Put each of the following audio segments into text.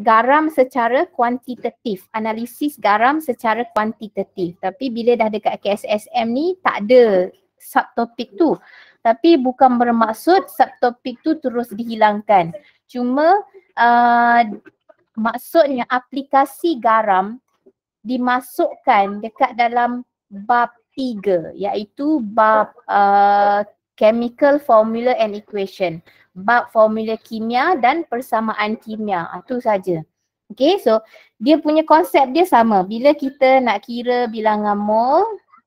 garam secara kuantitatif, analisis garam secara kuantitatif. Tapi bila dah dekat KSSM ni tak ada subtopik tu. Tapi bukan bermaksud subtopik tu terus dihilangkan. Cuma uh, maksudnya aplikasi garam dimasukkan dekat dalam bab tiga iaitu bab uh, chemical formula and equation bab formula kimia dan persamaan kimia. Itu ah, saja. Okay so dia punya konsep dia sama. Bila kita nak kira bilangan mol,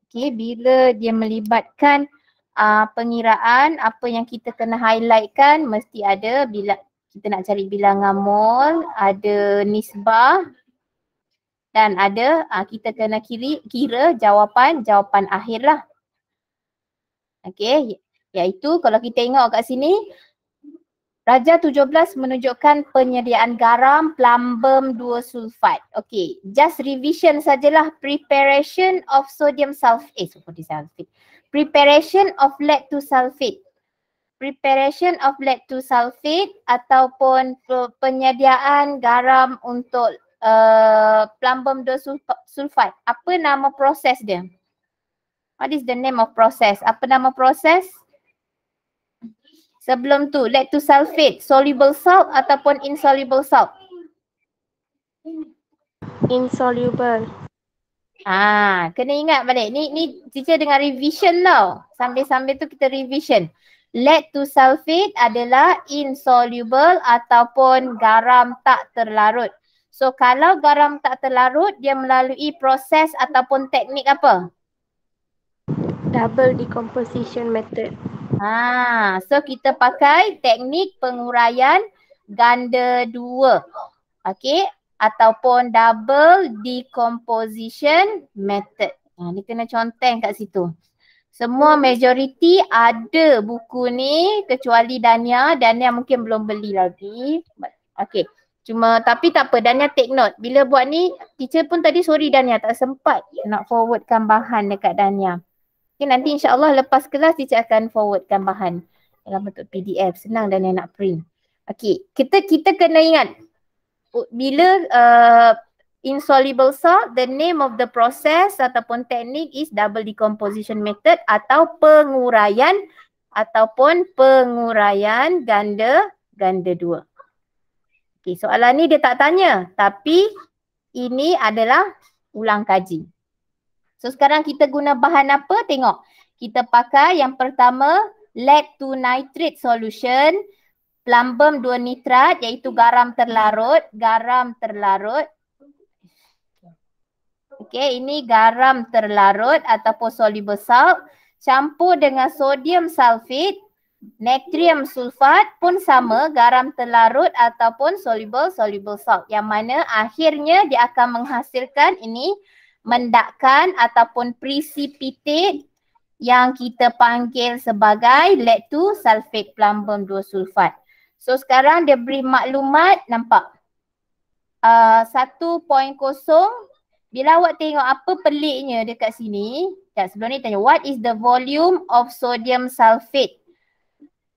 okay bila dia melibatkan uh, pengiraan apa yang kita kena highlightkan mesti ada bila kita nak cari bilangan mol, ada nisbah dan ada uh, kita kena kiri, kira jawapan, jawapan akhir lah. Okay, iaitu kalau kita ingat kat sini Raja 17 menunjukkan penyediaan garam plumbum 2 sulfat. Okay, just revision sajalah preparation of sodium sulfate. Eh, sulfate. Preparation of lead to sulfate. Preparation of lead to sulfate ataupun penyediaan garam untuk uh, plumbum 2 sulfat. Apa nama proses dia? What is the name of process? Apa nama proses? Sebelum tu, lactosulfate, soluble salt ataupun insoluble salt? Insoluble. Ah, kena ingat balik. Ni ni teacher dengan revision tau. Sambil-sambil tu kita revision. Lead to Lactosulfate adalah insoluble ataupun garam tak terlarut. So kalau garam tak terlarut, dia melalui proses ataupun teknik apa? Double decomposition method. Ha, so kita pakai teknik penguraian ganda dua. Okay. Ataupun double decomposition method. Ha, ni kena conteng kat situ. Semua majoriti ada buku ni kecuali Dania. Dania mungkin belum beli lagi. Okay. Cuma tapi tak apa Dania take note. Bila buat ni teacher pun tadi sorry Dania tak sempat nak forwardkan bahan dekat Dania. Okay, nanti insyaAllah lepas kelas teacher akan forwardkan bahan dalam bentuk PDF. Senang dan yang nak print. Okay, kita kita kena ingat bila uh, insoluble salt, the name of the process ataupun teknik is double decomposition method atau penguraian ataupun penguraian ganda ganda dua. Okay, soalan ni dia tak tanya tapi ini adalah ulang kaji. So sekarang kita guna bahan apa? Tengok. Kita pakai yang pertama lead to nitrate solution plumbum 2 nitrat iaitu garam terlarut. Garam terlarut. Okay ini garam terlarut ataupun soluble salt campur dengan sodium sulfate Natrium sulfat pun sama garam terlarut ataupun soluble soluble salt yang mana akhirnya dia akan menghasilkan ini mendakan ataupun precipitate yang kita panggil sebagai lead to sulfate plumbum 2 sulfat. So sekarang dia beri maklumat nampak uh, ah, 1.0 bila awak tengok apa peliknya dekat sini dan sebelum ni tanya what is the volume of sodium sulfate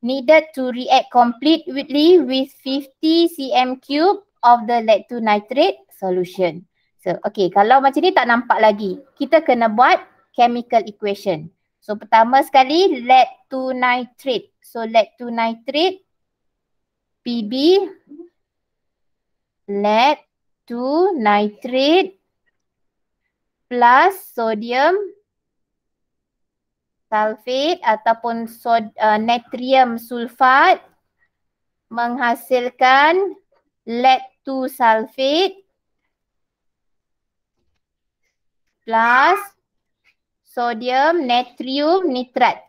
needed to react completely with 50 cm cube of the lead to nitrate solution. So, okay, kalau macam ni tak nampak lagi. Kita kena buat chemical equation. So, pertama sekali lead to nitrate. So, lead to nitrate PB lead to nitrate plus sodium sulfate ataupun sod, uh, natrium sulfat menghasilkan lead to sulfate plus sodium natrium nitrat.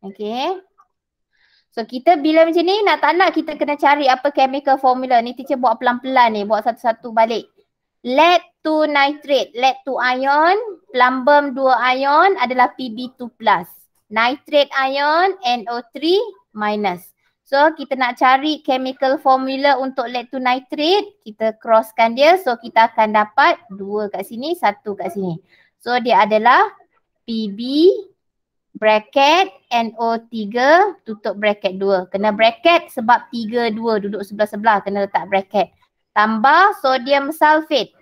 Okay. So kita bila macam ni nak tak nak kita kena cari apa chemical formula ni teacher buat pelan-pelan ni buat satu-satu balik. Lead to nitrate, lead to ion, plumbum 2 ion adalah Pb2+. Nitrate ion NO3- minus. So kita nak cari chemical formula untuk lead to nitrate, kita crosskan dia. So kita akan dapat dua kat sini, satu kat sini. So dia adalah PB bracket NO3 tutup bracket 2. Kena bracket sebab 3 2 duduk sebelah-sebelah kena letak bracket. Tambah sodium sulfate.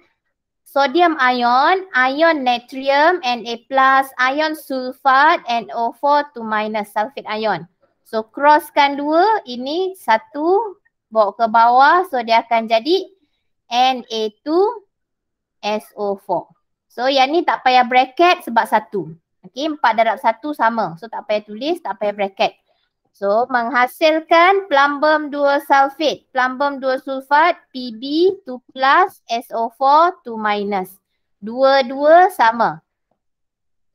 Sodium ion, ion natrium Na+, ion sulfat NO4 to minus sulfate ion. So crosskan dua, ini satu, bawa ke bawah. So dia akan jadi Na2SO4. So yang ni tak payah bracket sebab satu. Okay, empat darab satu sama. So tak payah tulis, tak payah bracket. So menghasilkan plumbum 2 sulfate. Plumbum 2 sulfat PB2 plus SO4 2 minus. Dua-dua sama.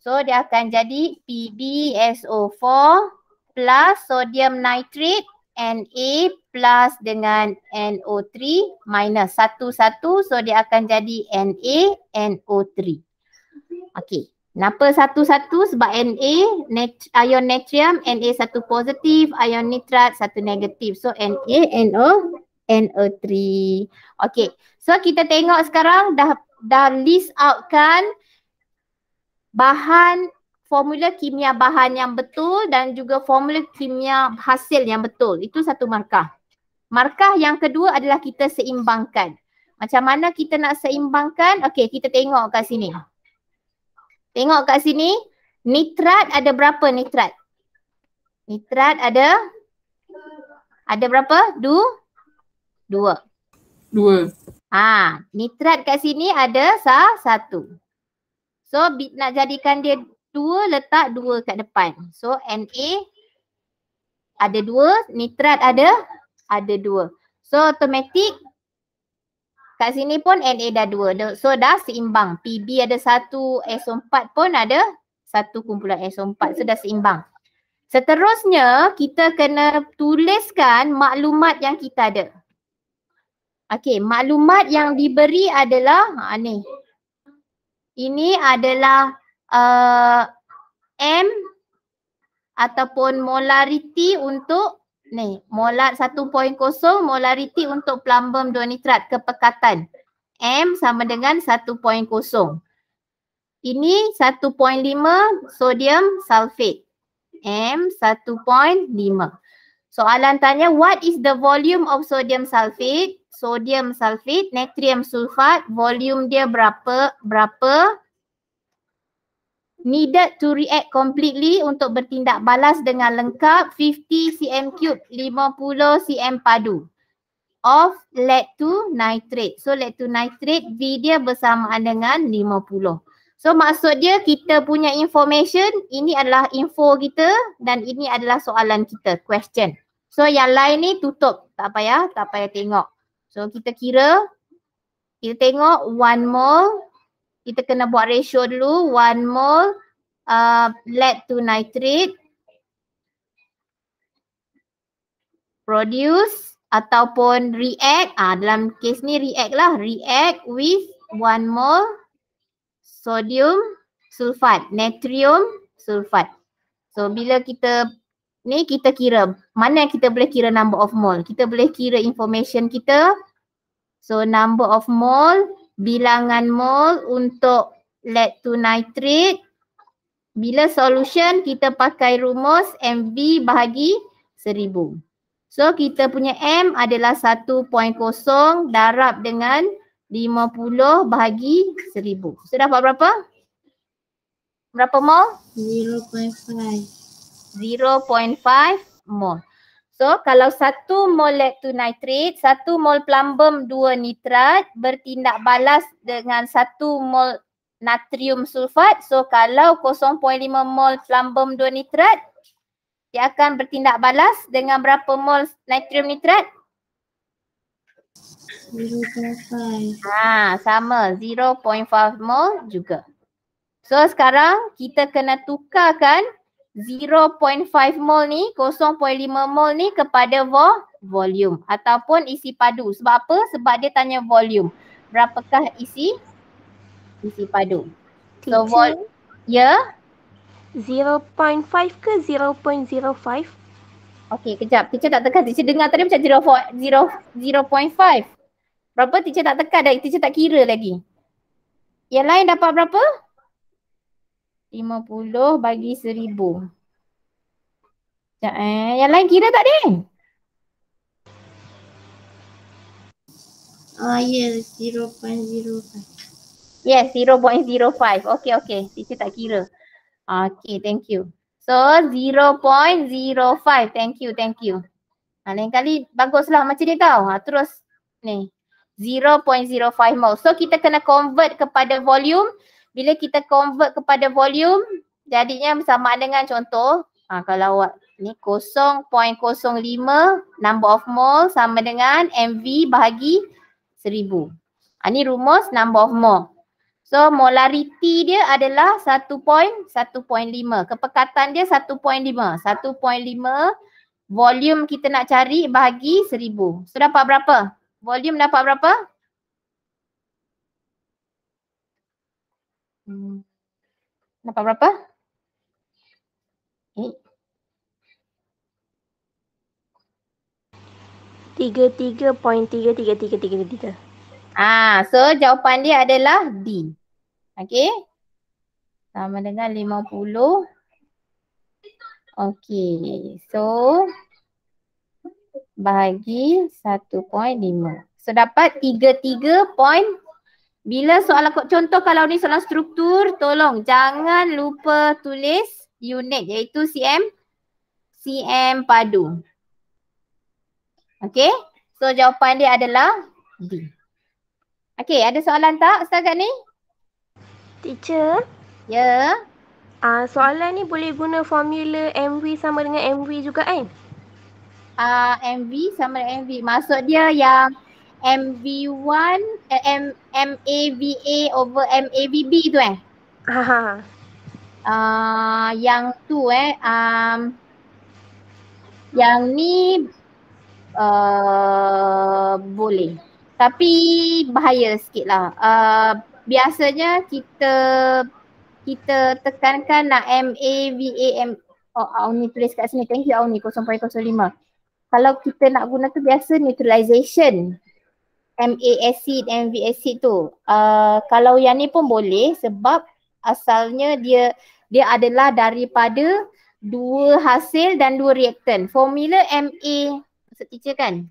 So dia akan jadi PbSO4 plus sodium nitrate Na plus dengan NO3 minus satu-satu so dia akan jadi Na NO3. Okey. Kenapa satu-satu? Sebab Na, nat- ion natrium, Na satu positif, ion nitrat satu negatif. So Na NO NO3. Okay. So kita tengok sekarang dah dah list out kan bahan formula kimia bahan yang betul dan juga formula kimia hasil yang betul. Itu satu markah. Markah yang kedua adalah kita seimbangkan. Macam mana kita nak seimbangkan? Okey, kita tengok kat sini. Tengok kat sini, nitrat ada berapa nitrat? Nitrat ada ada berapa? Du? Dua. Dua. Ha, nitrat kat sini ada sah satu. So nak jadikan dia dua letak dua kat depan. So Na ada dua, nitrat ada ada dua. So automatic kat sini pun Na dah dua. So dah seimbang. Pb ada satu, SO4 pun ada satu kumpulan SO4. So dah seimbang. Seterusnya kita kena tuliskan maklumat yang kita ada. Okey, maklumat yang diberi adalah ha, ni. Ini adalah uh, M ataupun molariti untuk ni molar 1.0 molariti untuk plumbum dinitrat kepekatan M sama dengan 1.0 ini 1.5 sodium sulfate M 1.5 soalan tanya what is the volume of sodium sulfate sodium sulfate natrium sulfat volume dia berapa berapa needed to react completely untuk bertindak balas dengan lengkap 50 cm cube 50 cm padu of lead to nitrate. So lead to nitrate V dia bersamaan dengan 50. So maksud dia kita punya information ini adalah info kita dan ini adalah soalan kita question. So yang lain ni tutup tak payah tak payah tengok. So kita kira kita tengok one mole kita kena buat ratio dulu one mole uh, lead to nitrate produce ataupun react ah dalam kes ni react lah react with one mole sodium sulfat natrium sulfat so bila kita ni kita kira mana kita boleh kira number of mole kita boleh kira information kita so number of mole bilangan mol untuk lead to nitrate bila solution kita pakai rumus MV bahagi seribu So kita punya M adalah 1.0 darab dengan 50 bahagi 1000. So dapat berapa? Berapa mol? 0.5. 0.5 mol. So kalau satu molek lead to nitrate, satu mol plumbum dua nitrat bertindak balas dengan satu mol natrium sulfat. So kalau 0.5 mol plumbum dua nitrat, dia akan bertindak balas dengan berapa mol natrium nitrat? 0.5. Ha, sama 0.5 mol juga. So sekarang kita kena tukarkan 0.5 0.5 mol ni, 0.5 mol ni kepada vol volume ataupun isi padu. Sebab apa? Sebab dia tanya volume. Berapakah isi isi padu? So vol ya yeah. 0.5 ke 0.05? Okey, kejap. Teacher tak tekan. Teacher dengar tadi macam 0.5. Berapa teacher tak tekan dan teacher tak kira lagi. Yang lain dapat berapa? 50 bagi 1000. Sekejap eh. Yang lain kira tak Din? Kan? Ah ya, yes, 0.05. Yes, 0.05. Okay, okay. Cici tak kira. Ah, okay, thank you. So, 0.05. Thank you, thank you. Ha, lain kali baguslah macam ni tau. Ha, terus ni. 0.05 mol. So, kita kena convert kepada volume bila kita convert kepada volume jadinya sama dengan contoh ha, kalau awak ni 0.05 number of mole sama dengan MV bahagi seribu. Ha, ni rumus number of mole. So molarity dia adalah 1.1.5. Kepekatan dia 1.5. 1.5 volume kita nak cari bahagi seribu. So dapat berapa? Volume dapat berapa? Hmm. Dapat berapa? Ini. Tiga tiga point tiga tiga tiga tiga tiga. Ah, so jawapan dia adalah D. Okay. Sama dengan lima puluh. Okay. So bahagi satu point lima. So dapat tiga tiga point bila soalan contoh kalau ni soalan struktur, tolong jangan lupa tulis unit iaitu CM CM padu. Okay, so jawapan dia adalah D. Okay, ada soalan tak setakat ni? Teacher. Ya. Ah uh, soalan ni boleh guna formula MV sama dengan MV juga kan? Ah uh, MV sama dengan MV. Maksud dia yang MV1 eh, M M A V A over M A V B tu eh. Ha ha. Uh, yang tu eh um, yang ni uh, boleh. Tapi bahaya sikit lah. Uh, biasanya kita kita tekankan nak lah M A V A M oh ni tulis kat sini thank you Auni 0.05 kalau kita nak guna tu biasa neutralization MA acid, MV acid tu. Uh, kalau yang ni pun boleh sebab asalnya dia dia adalah daripada dua hasil dan dua reaktan. Formula MA teacher kan?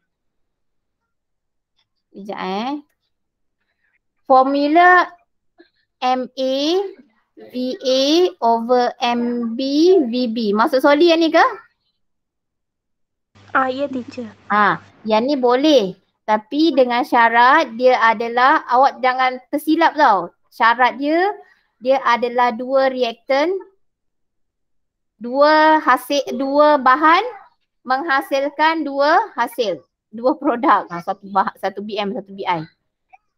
Sekejap eh. Formula MA VA over MB VB. maksud soli yang ni ke? Ah, ya yeah, teacher. Ah, yang ni boleh. Tapi dengan syarat dia adalah awak jangan tersilap tau. Syarat dia dia adalah dua reaktan dua hasil dua bahan menghasilkan dua hasil dua produk ha, satu bah, satu BM satu BI.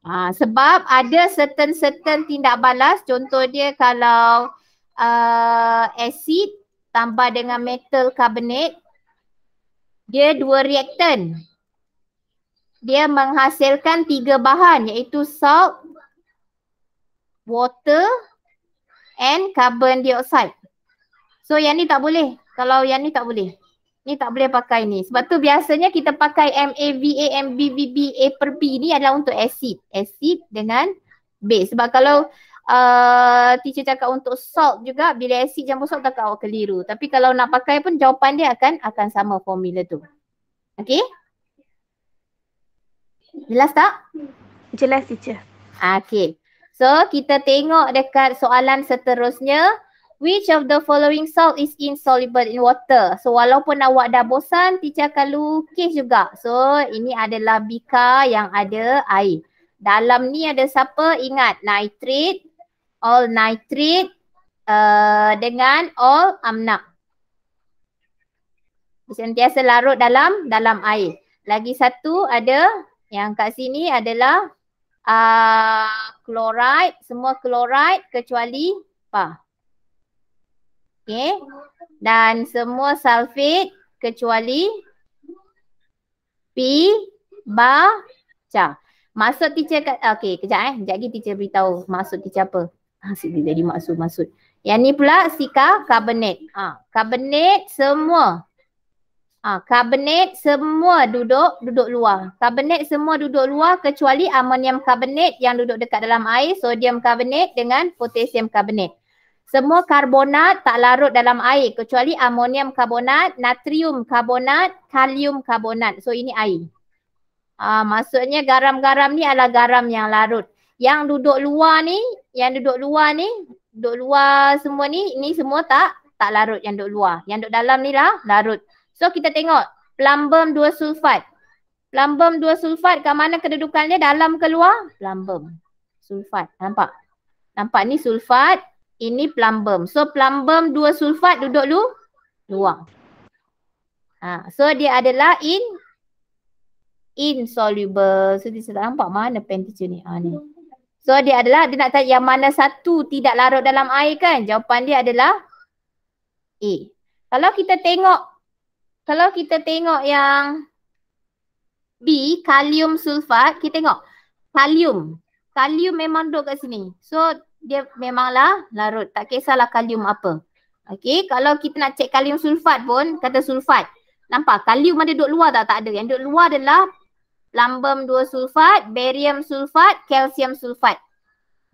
Ha, sebab ada certain certain tindak balas contoh dia kalau uh, acid tambah dengan metal carbonate dia dua reaktan dia menghasilkan tiga bahan iaitu salt, water and carbon dioxide. So yang ni tak boleh. Kalau yang ni tak boleh. Ni tak boleh pakai ni. Sebab tu biasanya kita pakai MAVA, MBBB, A per B ni adalah untuk acid. Acid dengan base. Sebab kalau uh, teacher cakap untuk salt juga, bila acid campur salt takkan awak keliru. Tapi kalau nak pakai pun jawapan dia akan akan sama formula tu. Okay? Jelas tak? Jelas teacher. Okay. So kita tengok dekat soalan seterusnya. Which of the following salt is insoluble in water? So walaupun awak dah bosan, teacher akan lukis juga. So ini adalah bika yang ada air. Dalam ni ada siapa? Ingat nitrate, all nitrate uh, dengan all amnak. Sentiasa larut dalam dalam air. Lagi satu ada yang kat sini adalah kloride, ah, uh, semua kloride kecuali apa? Okay. Dan semua sulfat kecuali P baca. Maksud teacher kat, okay kejap eh. Sekejap lagi beritahu masuk teacher apa. Ah, asyik jadi masuk masuk. Yang ni pula sika karbonate. Ha, karbonate semua ha, kabinet semua duduk duduk luar. Kabinet semua duduk luar kecuali amonium karbonat yang duduk dekat dalam air, sodium karbonat dengan potassium karbonat. Semua karbonat tak larut dalam air kecuali amonium karbonat, natrium karbonat, kalium karbonat. So ini air. Ah, ha, maksudnya garam-garam ni adalah garam yang larut. Yang duduk luar ni, yang duduk luar ni, duduk luar semua ni, ni semua tak tak larut yang duduk luar. Yang duduk dalam ni lah larut. So kita tengok plumbum dua sulfat. Plumbum dua sulfat kat mana kedudukan dia dalam keluar? Plumbum. Sulfat. Nampak? Nampak ni sulfat. Ini plumbum. So plumbum dua sulfat duduk lu luar. Ha. So dia adalah in insoluble. So dia tak nampak mana pentitur ni. Ha, ni. So dia adalah dia nak tanya yang mana satu tidak larut dalam air kan? Jawapan dia adalah A. Kalau kita tengok kalau kita tengok yang B, kalium sulfat, kita tengok kalium. Kalium memang duduk kat sini. So dia memanglah larut. Tak kisahlah kalium apa. Okay, kalau kita nak cek kalium sulfat pun, kata sulfat. Nampak kalium ada duduk luar tak? Tak ada. Yang duduk luar adalah lambem dua sulfat, barium sulfat, kalsium sulfat.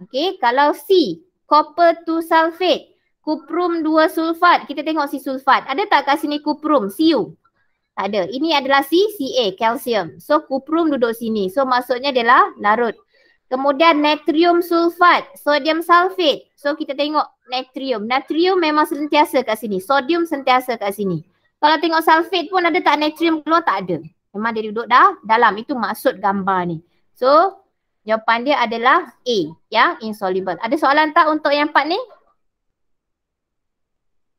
Okay, kalau C, copper two sulfate kuprum dua sulfat. Kita tengok si sulfat. Ada tak kat sini kuprum? Siu. Tak ada. Ini adalah si Ca, kalsium. So kuprum duduk sini. So maksudnya adalah larut. Kemudian natrium sulfat, sodium sulfate. So kita tengok natrium. Natrium memang sentiasa kat sini. Sodium sentiasa kat sini. Kalau tengok sulfate pun ada tak natrium keluar? Tak ada. Memang dia duduk dah dalam. Itu maksud gambar ni. So jawapan dia adalah A. Ya, insoluble. Ada soalan tak untuk yang part ni?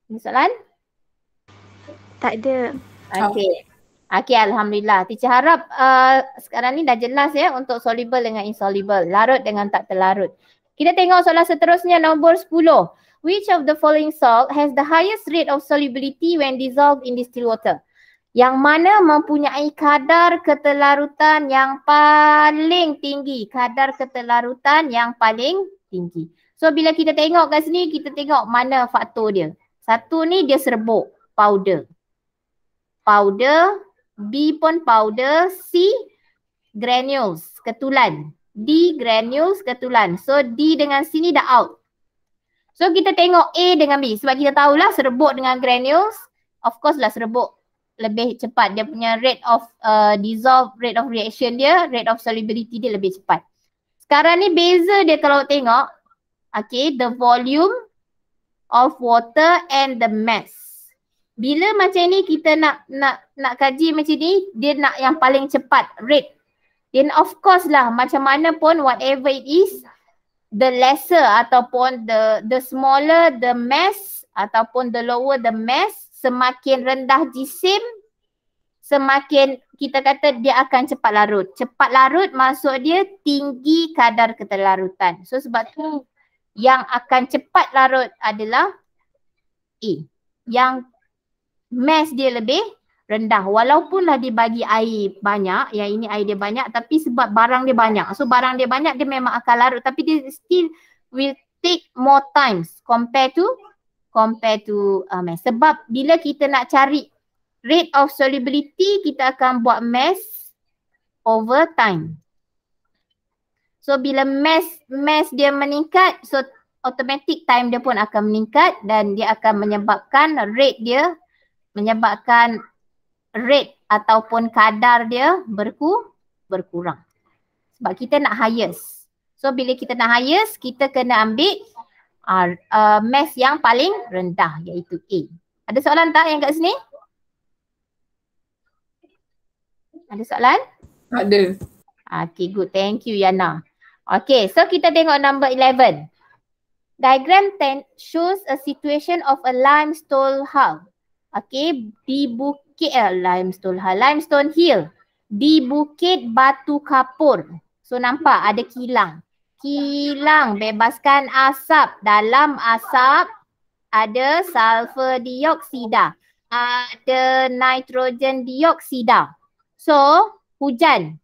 Ada soalan? Tak ada. Okey. Okey, Alhamdulillah. Teacher harap uh, sekarang ni dah jelas ya untuk soluble dengan insoluble. Larut dengan tak terlarut. Kita tengok soalan seterusnya nombor 10. Which of the following salt has the highest rate of solubility when dissolved in distilled water? Yang mana mempunyai kadar ketelarutan yang paling tinggi. Kadar ketelarutan yang paling tinggi. So bila kita tengok kat sini, kita tengok mana faktor dia. Satu ni dia serbuk, powder. Powder, B pun powder, C granules, ketulan. D granules, ketulan. So D dengan C ni dah out. So kita tengok A dengan B sebab kita tahulah serbuk dengan granules of course lah serbuk lebih cepat dia punya rate of uh, dissolve, rate of reaction dia, rate of solubility dia lebih cepat. Sekarang ni beza dia kalau tengok okay the volume of water and the mass. Bila macam ni kita nak nak nak kaji macam ni, dia nak yang paling cepat rate. Then of course lah macam mana pun whatever it is the lesser ataupun the the smaller the mass ataupun the lower the mass semakin rendah jisim semakin kita kata dia akan cepat larut. Cepat larut maksud dia tinggi kadar ketelarutan. So sebab tu hmm yang akan cepat larut adalah A. Yang mass dia lebih rendah walaupunlah dia bagi air banyak yang ini air dia banyak tapi sebab barang dia banyak so barang dia banyak dia memang akan larut tapi dia still will take more times compare to compare to uh, mass sebab bila kita nak cari rate of solubility kita akan buat mass over time So bila mass mass dia meningkat, so automatic time dia pun akan meningkat dan dia akan menyebabkan rate dia menyebabkan rate ataupun kadar dia berku berkurang. Sebab kita nak highest. So bila kita nak highest, kita kena ambil uh, uh, mass yang paling rendah iaitu A. Ada soalan tak yang kat sini? Ada soalan? Ada. Ah, okay good. Thank you Yana. Okay, so kita tengok number 11. Diagram 10 shows a situation of a limestone hill. Okay, di bukit, eh, limestone hill, limestone hill. Di bukit batu kapur. So nampak ada kilang. Kilang bebaskan asap. Dalam asap ada sulfur dioksida. Ada nitrogen dioksida. So hujan.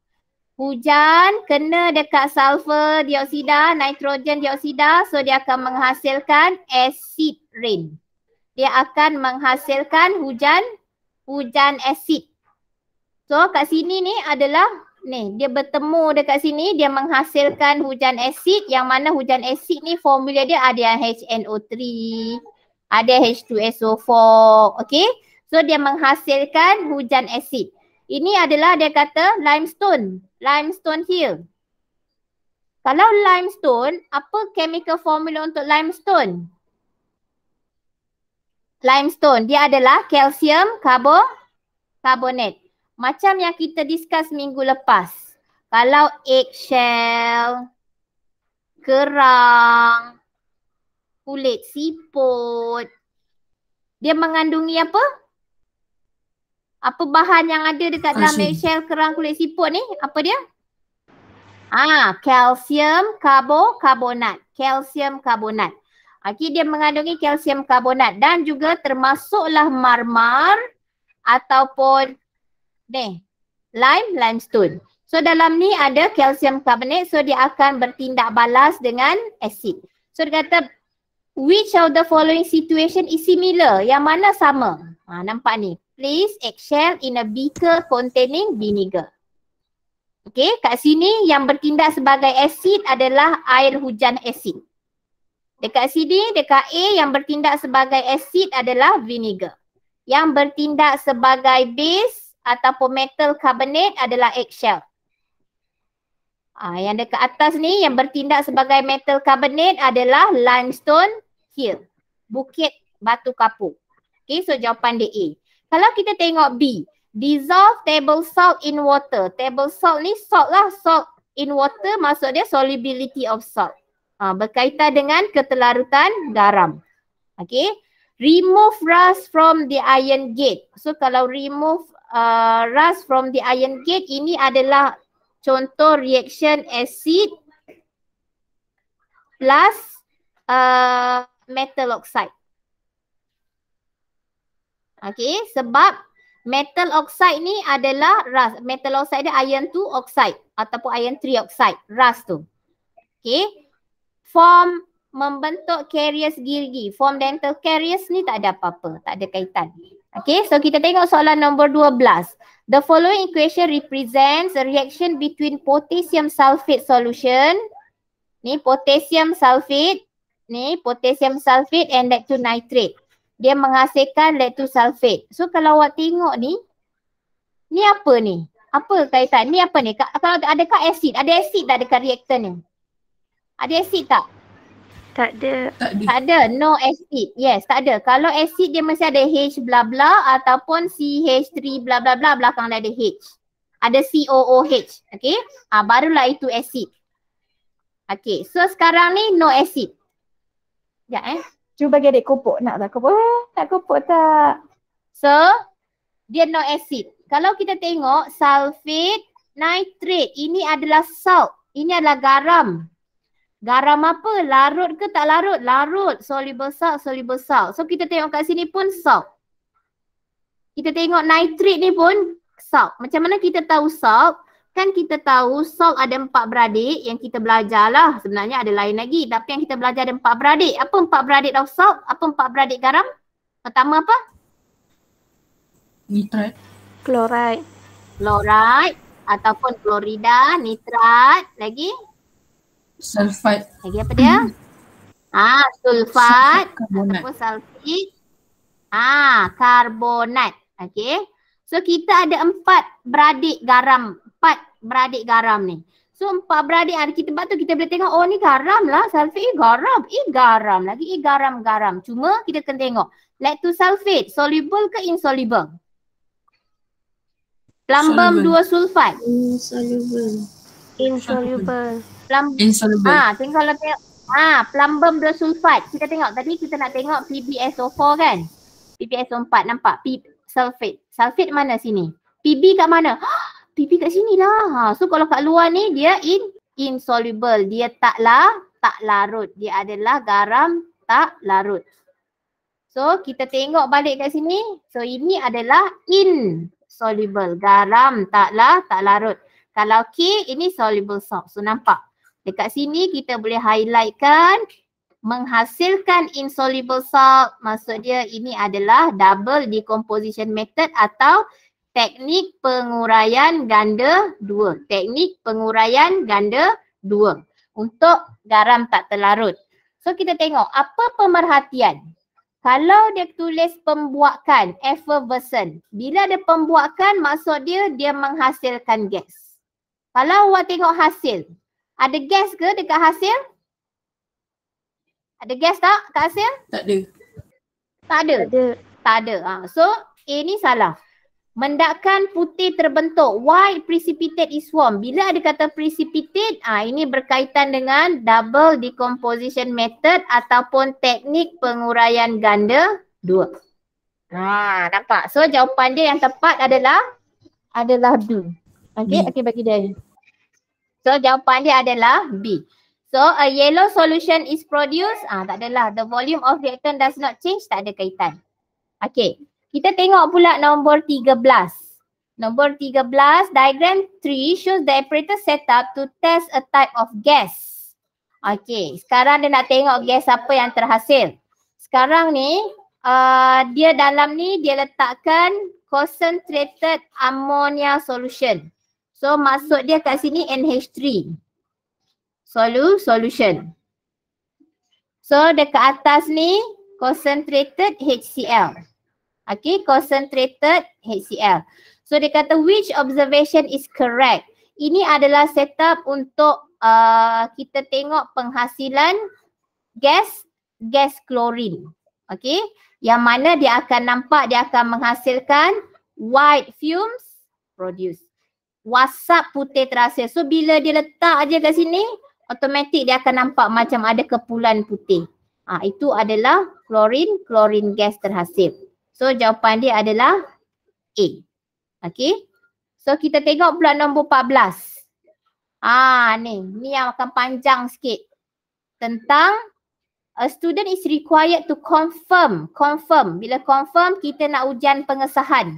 Hujan kena dekat sulfur dioksida, nitrogen dioksida so dia akan menghasilkan acid rain. Dia akan menghasilkan hujan hujan asid. So kat sini ni adalah ni dia bertemu dekat sini dia menghasilkan hujan asid yang mana hujan asid ni formula dia ada yang HNO3, ada H2SO4, okey. So dia menghasilkan hujan asid. Ini adalah dia kata limestone, limestone hill. Kalau limestone, apa chemical formula untuk limestone? Limestone, dia adalah calcium carbonate. Macam yang kita discuss minggu lepas. Kalau eggshell, kerang, kulit siput, dia mengandungi apa? apa bahan yang ada dekat dalam eggshell kerang kulit siput ni? Apa dia? Ah, kalsium karbonat. Kalsium karbonat. Okey, dia mengandungi kalsium karbonat dan juga termasuklah marmar ataupun ni, lime limestone. So dalam ni ada kalsium karbonat so dia akan bertindak balas dengan asid. So dia kata which of the following situation is similar? Yang mana sama? Ha, nampak ni place eggshell in a beaker containing vinegar. Okay, kat sini yang bertindak sebagai asid adalah air hujan asid. Dekat sini, dekat A yang bertindak sebagai asid adalah vinegar. Yang bertindak sebagai base ataupun metal carbonate adalah eggshell. Ah, yang dekat atas ni yang bertindak sebagai metal carbonate adalah limestone hill. Bukit batu kapur. Okay, so jawapan dia A. Kalau kita tengok B, dissolve table salt in water. Table salt ni salt lah, salt in water maksud dia solubility of salt. Ha, berkaitan dengan ketelarutan garam. Okay. Remove rust from the iron gate. So kalau remove uh, rust from the iron gate ini adalah contoh reaction acid plus uh, metal oxide. Okay sebab metal oxide ni adalah rust. Metal oxide dia iron 2 oxide ataupun iron 3 oxide rust tu. Okay form membentuk carious gigi. Form dental carious ni tak ada apa-apa. Tak ada kaitan. Okay so kita tengok soalan nombor 12. The following equation represents a reaction between potassium sulfate solution. Ni potassium sulfate. Ni potassium sulfate and that to nitrate dia menghasilkan lead sulfate. So kalau awak tengok ni, ni apa ni? Apa kaitan? Ni apa ni? Kalau ada adakah asid? Ada asid tak dekat reaktor ni? Ada asid tak? Tak ada. Tak ada. No asid. Yes, tak ada. Kalau asid dia mesti ada H bla bla ataupun CH3 bla bla bla belakang ada H. Ada COOH. Okay. Ha, barulah itu asid. Okay. So sekarang ni no asid. Sekejap eh. Cuba bagi adik kopok. Nak tak kopok? Eh, nak kopok tak? So, dia no acid. Kalau kita tengok sulfate nitrate, ini adalah salt. Ini adalah garam. Garam apa? Larut ke tak larut? Larut. Soluble salt, soluble salt. So kita tengok kat sini pun salt. Kita tengok nitrate ni pun salt. Macam mana kita tahu salt? kan kita tahu salt ada empat beradik yang kita belajar lah sebenarnya ada lain lagi tapi yang kita belajar ada empat beradik apa empat beradik of salt apa empat beradik garam pertama apa nitrat chloride chloride ataupun klorida nitrat lagi sulfat lagi apa dia hmm. ah sulfat ataupun sulfit ah karbonat okey so kita ada empat beradik garam beradik garam ni. So empat beradik ada kita buat tu kita boleh tengok oh ni garam lah sulfate eh, garam. Eh garam lagi eh garam garam. Cuma kita kena tengok lactosulfate soluble ke insoluble? Plumbum dua sulfat. Insoluble. Insoluble. Plumbum insoluble. Ha, ah, tengok kalau tengok. Ha, ah, plumbum dua sulfat. Kita tengok tadi kita nak tengok PbSO4 kan? PbSO4 nampak? P sulfate. Sulfate mana sini? Pb kat mana? pipi kat sini lah. Ha. So kalau kat luar ni dia in insoluble. Dia taklah tak larut. Dia adalah garam tak larut. So kita tengok balik kat sini. So ini adalah insoluble. Garam taklah tak larut. Kalau K ini soluble salt. So nampak? Dekat sini kita boleh highlightkan menghasilkan insoluble salt. Maksud dia ini adalah double decomposition method atau teknik penguraian ganda dua. Teknik penguraian ganda dua untuk garam tak terlarut. So kita tengok apa pemerhatian. Kalau dia tulis pembuakan, effervescent. Bila ada pembuakan maksud dia dia menghasilkan gas. Kalau awak tengok hasil, ada gas ke dekat hasil? Ada gas tak kat hasil? Tak ada. Tak ada. Tak ada. Tak ada. Ha. So A ni salah. Mendakan putih terbentuk. Why precipitate is warm? Bila ada kata precipitate, ah ha, ini berkaitan dengan double decomposition method ataupun teknik penguraian ganda dua. Ha, nampak? So jawapan dia yang tepat adalah adalah B. Okay, B. okay bagi dia. So jawapan dia adalah B. So a yellow solution is produced. Ah ha, tak adalah. The volume of reactant does not change. Tak ada kaitan. Okay, kita tengok pula nombor 13. Nombor 13, diagram 3 shows the apparatus set up to test a type of gas. Okay, sekarang dia nak tengok gas apa yang terhasil. Sekarang ni, uh, dia dalam ni dia letakkan concentrated ammonia solution. So maksud dia kat sini NH3. Solu, solution. So dekat atas ni concentrated HCl. Okay, concentrated HCl. So dia kata which observation is correct? Ini adalah setup untuk uh, kita tengok penghasilan gas gas klorin. Okay, yang mana dia akan nampak dia akan menghasilkan white fumes produced. Wasap putih terasa. So bila dia letak aje kat sini, automatik dia akan nampak macam ada kepulan putih. Ha, itu adalah klorin, klorin gas terhasil. So jawapan dia adalah A. Okay. So kita tengok pula nombor 14. Ah ha, ni, ni yang akan panjang sikit. Tentang a student is required to confirm, confirm. Bila confirm kita nak ujian pengesahan.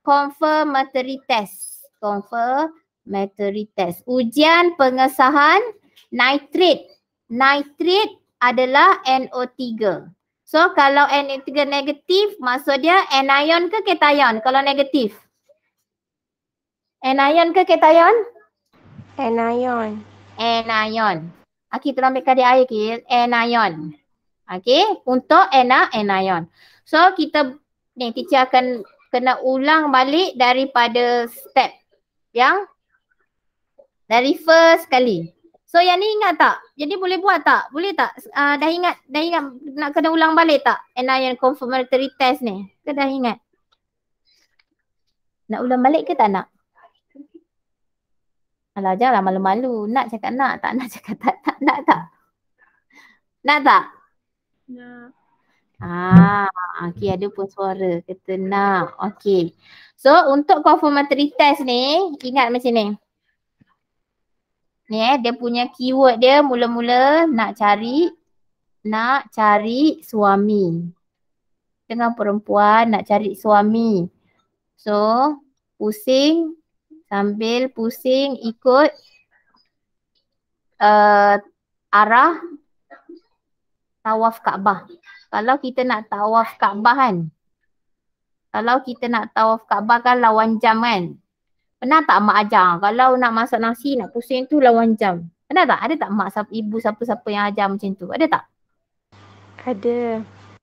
Confirm materi test. Confirm materi test. Ujian pengesahan nitrate. Nitrate adalah NO3. So kalau n tiga negatif maksud dia anion ke kation kalau negatif? Anion ke kation? Anion. Anion. Okey, tolong ambilkan dia air, okay? Anion. Okay? untuk ena anion. So kita ni teacher akan kena ulang balik daripada step yang dari first kali. So yang ni ingat tak? Jadi boleh buat tak? Boleh tak? Uh, dah ingat dah ingat nak kena ulang balik tak? yang confirmatory test ni. Ke dah ingat? Nak ulang balik ke tak nak? Alah jalan malu-malu. Nak cakap nak tak? Nak cakap tak? tak nak tak? Nak tak? Nak. Ah, okay ada pun suara. Kata nak. Okay. So untuk confirmatory test ni ingat macam ni ni eh, dia punya keyword dia mula-mula nak cari nak cari suami. Dengan perempuan nak cari suami. So pusing sambil pusing ikut uh, arah tawaf Kaabah. Kalau kita nak tawaf Kaabah kan. Kalau kita nak tawaf Kaabah kan lawan jam kan. Pernah tak mak ajar kalau nak masak nasi nak pusing tu lawan jam? Pernah tak? Ada tak mak ibu siapa-siapa yang ajar macam tu? Ada tak? Ada.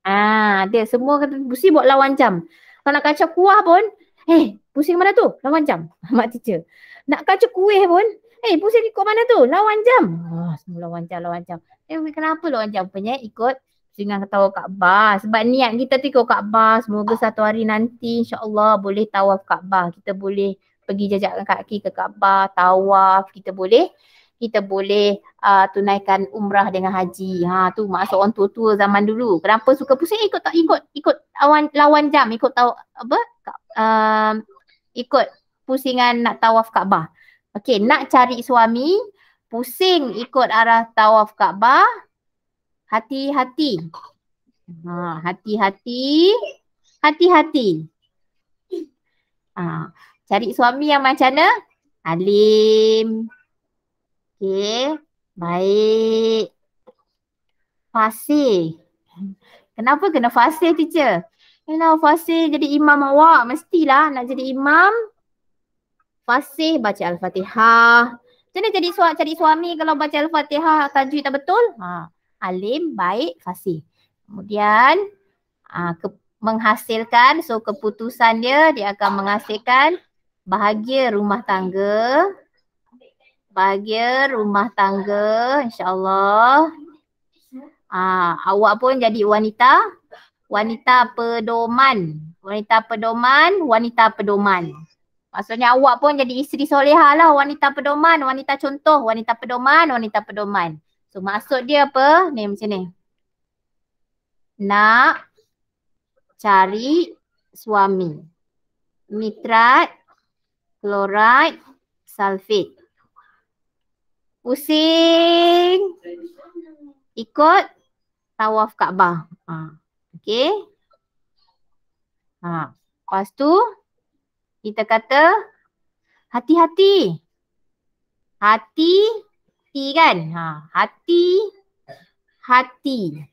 Ah, ada. Semua kata pusing buat lawan jam. Kalau nak kacau kuah pun, eh hey, pusing mana tu? Lawan jam. Mak teacher. Nak kacau kuih pun, eh hey, pusing ikut mana tu? Lawan jam. Oh, semua lawan jam, lawan jam. Eh, hey, kenapa lawan jam punya ikut dengan tahu Kaabah. Sebab niat kita kak Kaabah. Semoga satu hari nanti insyaAllah boleh kak Kaabah. Kita boleh pergi jajakkan kaki ke Kaabah, tawaf, kita boleh kita boleh uh, tunaikan umrah dengan haji. Ha tu masuk orang tua-tua zaman dulu. Kenapa suka pusing ikut tak ikut ikut lawan lawan jam ikut tahu apa? Uh, ikut pusingan nak tawaf Kaabah. Okey, nak cari suami pusing ikut arah tawaf Kaabah. Hati-hati. Ha, hati-hati. Hati-hati. Ha, cari suami yang macam mana? Alim. Okay. Baik. Fasih. Kenapa kena fasih teacher? Kenapa fasih jadi imam awak? Mestilah nak jadi imam. Fasih baca Al-Fatihah. Macam mana jadi suami, cari suami kalau baca Al-Fatihah tajwid tak betul? Ha. Alim, baik, fasih. Kemudian ha, ke, menghasilkan. So keputusan dia dia akan menghasilkan bahagia rumah tangga bahagia rumah tangga insyaallah ah awak pun jadi wanita wanita pedoman wanita pedoman wanita pedoman maksudnya awak pun jadi isteri solehah lah wanita pedoman wanita contoh wanita pedoman wanita pedoman so maksud dia apa ni macam ni nak cari suami mitrat chloride sulfate. Pusing. Ikut tawaf Kaabah. Ha. Okey. Ha. Lepas tu kita kata hati-hati. Hati-hati kan? Ha. Hati-hati.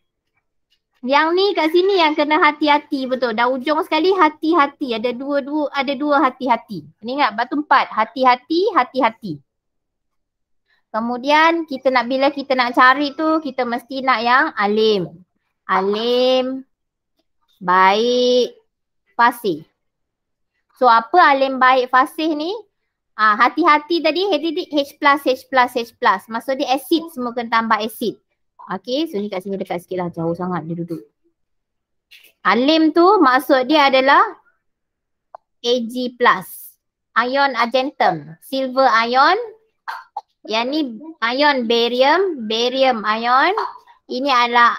Yang ni kat sini yang kena hati-hati betul. Dah ujung sekali hati-hati. Ada dua dua ada dua hati-hati. Ni ingat batu empat. Hati-hati, hati-hati. Kemudian kita nak bila kita nak cari tu kita mesti nak yang alim. Alim, baik, fasih. So apa alim baik fasih ni? Ah, hati-hati tadi H plus, H plus, H plus. Maksud dia asid semua kena tambah asid. Okay, so ni kat sini dekat sikit lah. Jauh sangat dia duduk. Alim tu maksud dia adalah Ag plus. Ion argentum. Silver ion. Yang ni ion barium. Barium ion. Ini adalah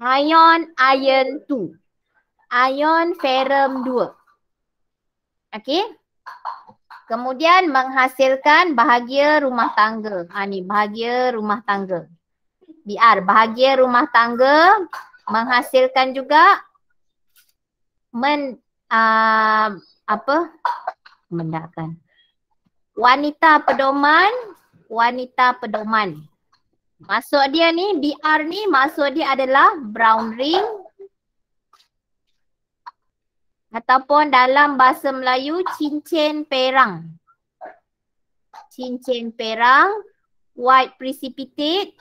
ion iron 2. Ion ferum 2. Okay. Kemudian menghasilkan bahagia rumah tangga. Ha ni bahagia rumah tangga. BR bahagia rumah tangga menghasilkan juga men uh, apa? mendakan. Wanita pedoman, wanita pedoman. Masuk dia ni BR ni masuk dia adalah brown ring Ataupun dalam bahasa Melayu cincin perang. Cincin perang, white precipitate.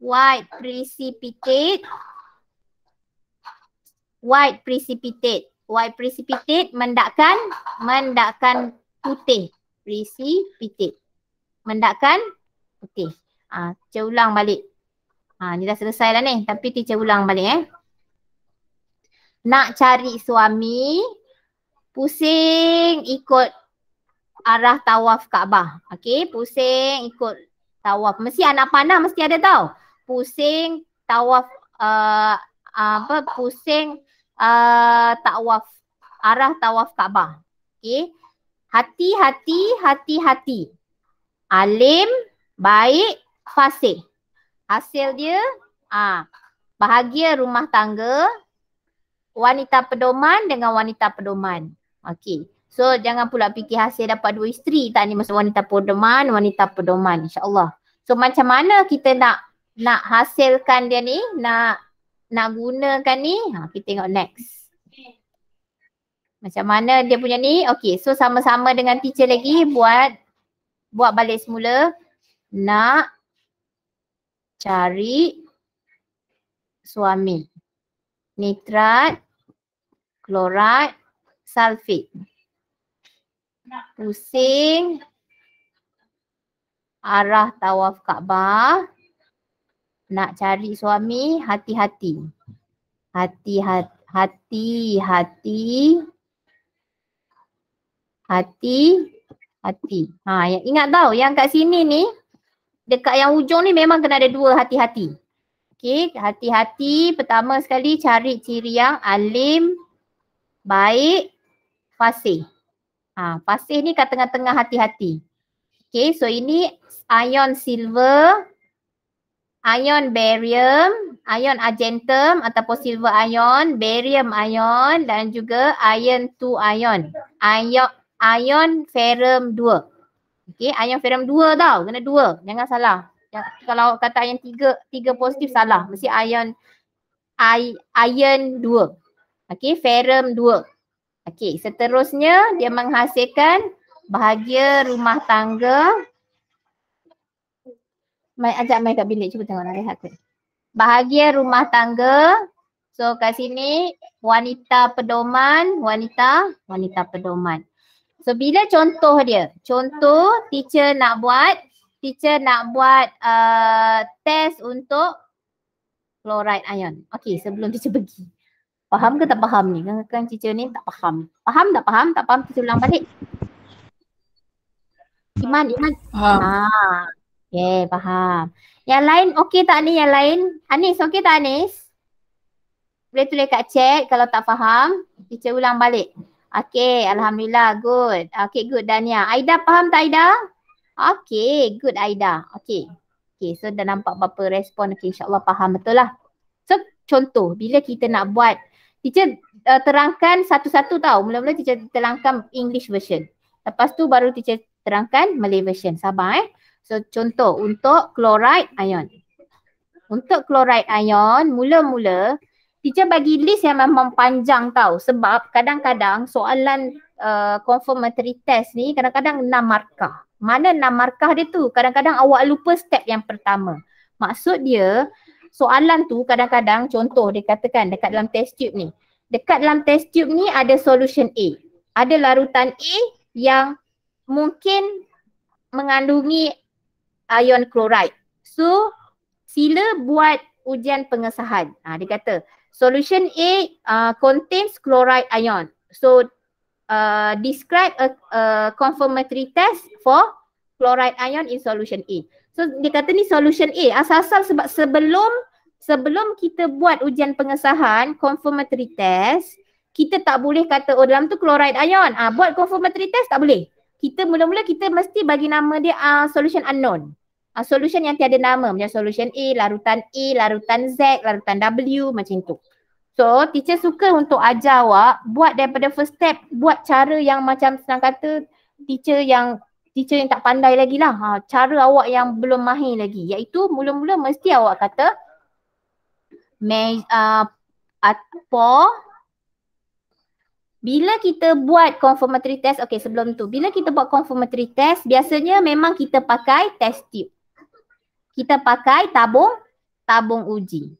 White precipitate. White precipitate. White precipitate mendakan mendakan putih. Precipitate. Mendakan putih. Ah, ha, ulang balik. Ah, ha, ni dah selesai lah ni. Tapi teacher ulang balik eh nak cari suami pusing ikut arah tawaf Kaabah. Okey, pusing ikut tawaf. Mesti anak panah mesti ada tau. Pusing tawaf uh, apa pusing uh, tawaf arah tawaf Kaabah. Okey. Hati-hati, hati-hati. Alim, baik, fasih. Hasil dia, ah, bahagia rumah tangga, wanita pedoman dengan wanita pedoman. Okey. So jangan pula fikir hasil dapat dua isteri tak ni masa wanita pedoman, wanita pedoman insya-Allah. So macam mana kita nak nak hasilkan dia ni, nak nak gunakan ni? Ha kita tengok next. Macam mana dia punya ni? Okey. So sama-sama dengan teacher lagi buat buat balik semula nak cari suami nitrat Chloride sulfate. Pusing. Arah tawaf Kaabah. Nak cari suami, hati-hati. Hati-hati. Hati-hati. Hati-hati. Ha, ingat tau yang kat sini ni, dekat yang ujung ni memang kena ada dua hati-hati. Okey, hati-hati pertama sekali cari ciri yang alim baik, fasih. Ha, fasih ni kat tengah-tengah hati-hati. Okay, so ini ion silver, ion barium, ion argentum ataupun silver ion, barium ion dan juga iron 2 ion. Ion, ion ferrum 2. Okay, ion ferrum 2 tau. Kena 2. Jangan salah. Ya, kalau kata ion 3, 3 positif salah. Mesti ion, ion 2. Okey, ferum 2. Okey, seterusnya dia menghasilkan bahagia rumah tangga. Mai ajak mai kat bilik cuba tengok nak lihat ke. Bahagia rumah tangga. So kat sini wanita pedoman, wanita, wanita pedoman. So bila contoh dia, contoh teacher nak buat, teacher nak buat uh, test untuk chloride ion. Okey, sebelum teacher pergi. Faham ke tak faham ni? Kan, kan teacher ni tak faham. Faham tak faham? Tak faham kita ulang balik. Iman, Iman. Faham. Ha. Okay, faham. Yang lain okey tak ni yang lain? Anis okey tak Anis? Boleh tulis kat chat kalau tak faham. Teacher ulang balik. Okay, Alhamdulillah. Good. Okay, good Dania. Aida faham tak Aida? Okay, good Aida. Okay. Okay, so dah nampak berapa respon. Okay, insyaAllah faham betul lah. So, contoh bila kita nak buat teacher uh, terangkan satu-satu tau. Mula-mula teacher terangkan English version. Lepas tu baru teacher terangkan Malay version. Sabar eh. So contoh untuk chloride ion. Untuk chloride ion mula-mula teacher bagi list yang memang panjang tau sebab kadang-kadang soalan uh, confirmatory test ni kadang-kadang 6 markah. Mana 6 markah dia tu? Kadang-kadang awak lupa step yang pertama. Maksud dia soalan tu kadang-kadang contoh dia katakan dekat dalam test tube ni dekat dalam test tube ni ada solution A ada larutan A yang mungkin mengandungi ion chloride so sila buat ujian pengesahan ha, dia kata solution A uh, contains chloride ion so uh, describe a, a confirmatory test for chloride ion in solution A So dia kata ni solution A. Asal-asal sebab sebelum sebelum kita buat ujian pengesahan confirmatory test, kita tak boleh kata oh dalam tu chloride ion. Ah buat confirmatory test tak boleh. Kita mula-mula kita mesti bagi nama dia uh, solution unknown. Uh, solution yang tiada nama macam solution A, larutan A, larutan Z, larutan W macam tu. So teacher suka untuk ajar awak buat daripada first step buat cara yang macam senang kata teacher yang teacher yang tak pandai lagi lah. Ha, cara awak yang belum mahir lagi. Iaitu mula-mula mesti awak kata apa ah, bila kita buat confirmatory test, okay sebelum tu, bila kita buat confirmatory test, biasanya memang kita pakai test tube. Kita pakai tabung, tabung uji.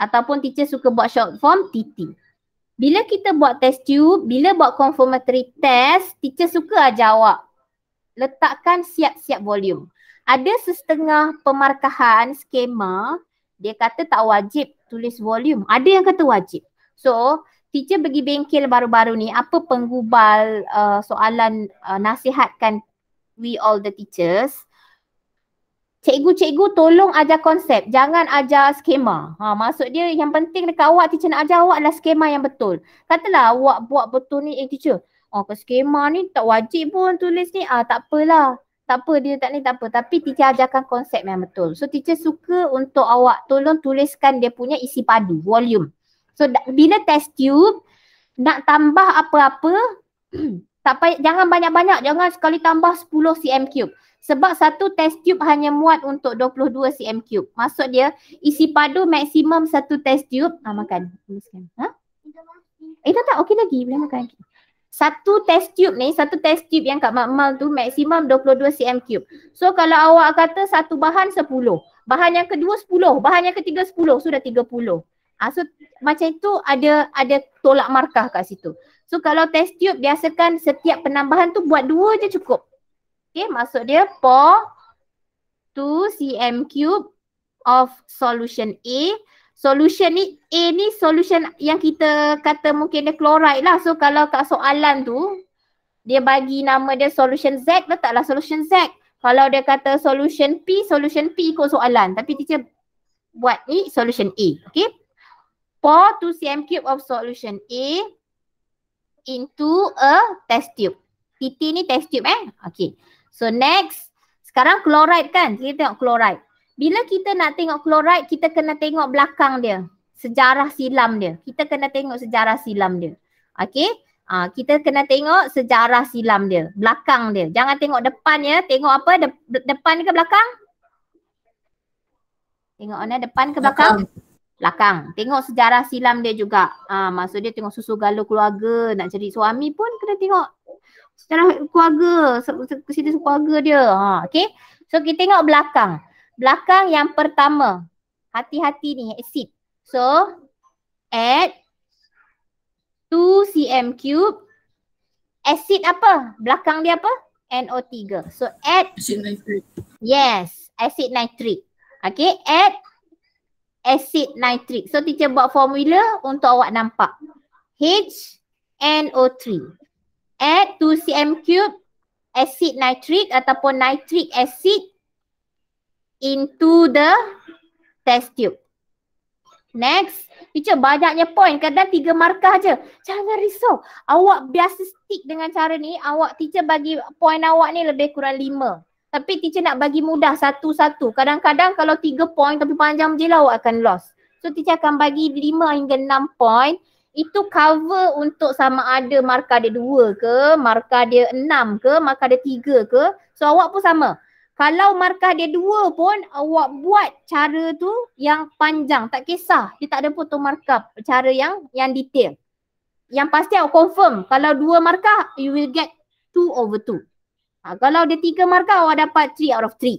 Ataupun teacher suka buat short form, TT. Bila kita buat test tube, bila buat confirmatory test, teacher suka ajar awak letakkan siap-siap volume. Ada setengah pemarkahan skema dia kata tak wajib tulis volume. Ada yang kata wajib. So teacher pergi bengkel baru-baru ni apa penggubal uh, soalan uh, nasihatkan we all the teachers Cikgu-cikgu tolong ajar konsep, jangan ajar skema. Ha, maksud dia yang penting dekat awak teacher nak ajar awak adalah skema yang betul. Katalah awak buat betul ni, eh teacher Oh kat skema ni tak wajib pun tulis ni. Ah, tak apalah. Tak apa dia tak ni tak apa. Tapi teacher ajarkan konsep yang betul. So teacher suka untuk awak tolong tuliskan dia punya isi padu, volume. So da- bila test tube nak tambah apa-apa, tak payah, jangan banyak-banyak. Jangan sekali tambah 10 cm cube. Sebab satu test tube hanya muat untuk 22 cm cube. Maksud dia isi padu maksimum satu test tube. Ha, makan. Ha? Eh tak tak okey lagi boleh makan. Lagi satu test tube ni, satu test tube yang kat makmal tu maksimum 22 cm cube. So kalau awak kata satu bahan 10, bahan yang kedua 10, bahan yang ketiga 10, sudah so 30. Ha, so macam itu ada ada tolak markah kat situ. So kalau test tube biasakan setiap penambahan tu buat dua je cukup. Okey, maksud dia pore 2 cm cube of solution A solution ni A ni solution yang kita kata mungkin dia chloride lah. So kalau kat soalan tu dia bagi nama dia solution Z letaklah solution Z. Kalau dia kata solution P, solution P ikut soalan. Tapi teacher buat ni solution A. Okay. 4 to cm cube of solution A into a test tube. Titi ni test tube eh. Okay. So next. Sekarang chloride kan. Kita tengok chloride. Bila kita nak tengok kloride, kita kena tengok belakang dia. Sejarah silam dia. Kita kena tengok sejarah silam dia. Okay. Ha, ah, kita kena tengok sejarah silam dia. Belakang dia. Jangan tengok depan ya. Tengok apa? De depan ke belakang? Tengok mana depan ke belakang? belakang? Belakang. Tengok sejarah silam dia juga. Ha, maksud dia tengok susu galu keluarga. Nak cari suami pun kena tengok sejarah keluarga. Sejarah keluarga dia. Ha, ah, okay. So kita tengok belakang belakang yang pertama. Hati-hati ni acid. So add 2 cm cube acid apa? Belakang dia apa? NO3. So add acid nitrate. Yes, acid nitrate. Okay, add acid nitrate. So teacher buat formula untuk awak nampak. HNO3. Add 2 cm cube acid nitrate ataupun nitric acid into the test tube. Next. Teacher, banyaknya point. Kadang tiga markah je. Jangan risau. Awak biasa stick dengan cara ni. Awak teacher bagi point awak ni lebih kurang lima. Tapi teacher nak bagi mudah satu-satu. Kadang-kadang kalau tiga point tapi panjang je lah awak akan lost. So teacher akan bagi lima hingga enam point. Itu cover untuk sama ada markah dia dua ke, markah dia enam ke, markah dia tiga ke. So awak pun sama. Kalau markah dia dua pun awak buat cara tu yang panjang tak kisah dia tak ada foto markah cara yang yang detail. Yang pasti awak confirm kalau dua markah you will get 2 over 2. Ha, kalau dia tiga markah awak dapat 3 out of 3.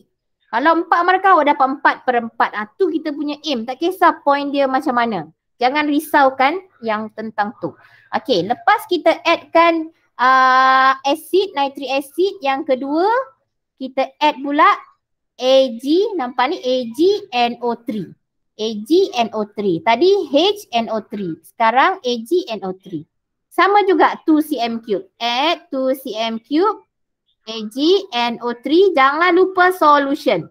Kalau empat markah awak dapat 4 per 4. Ha, tu kita punya aim tak kisah point dia macam mana. Jangan risaukan yang tentang tu. Okay lepas kita addkan uh, acid, nitric acid yang kedua kita add pula AG nampak ni AgNO3. AgNO3. Tadi HNO3. Sekarang AgNO3. Sama juga 2cm 3 Add 2cm 3 AgNO3. Jangan lupa solution.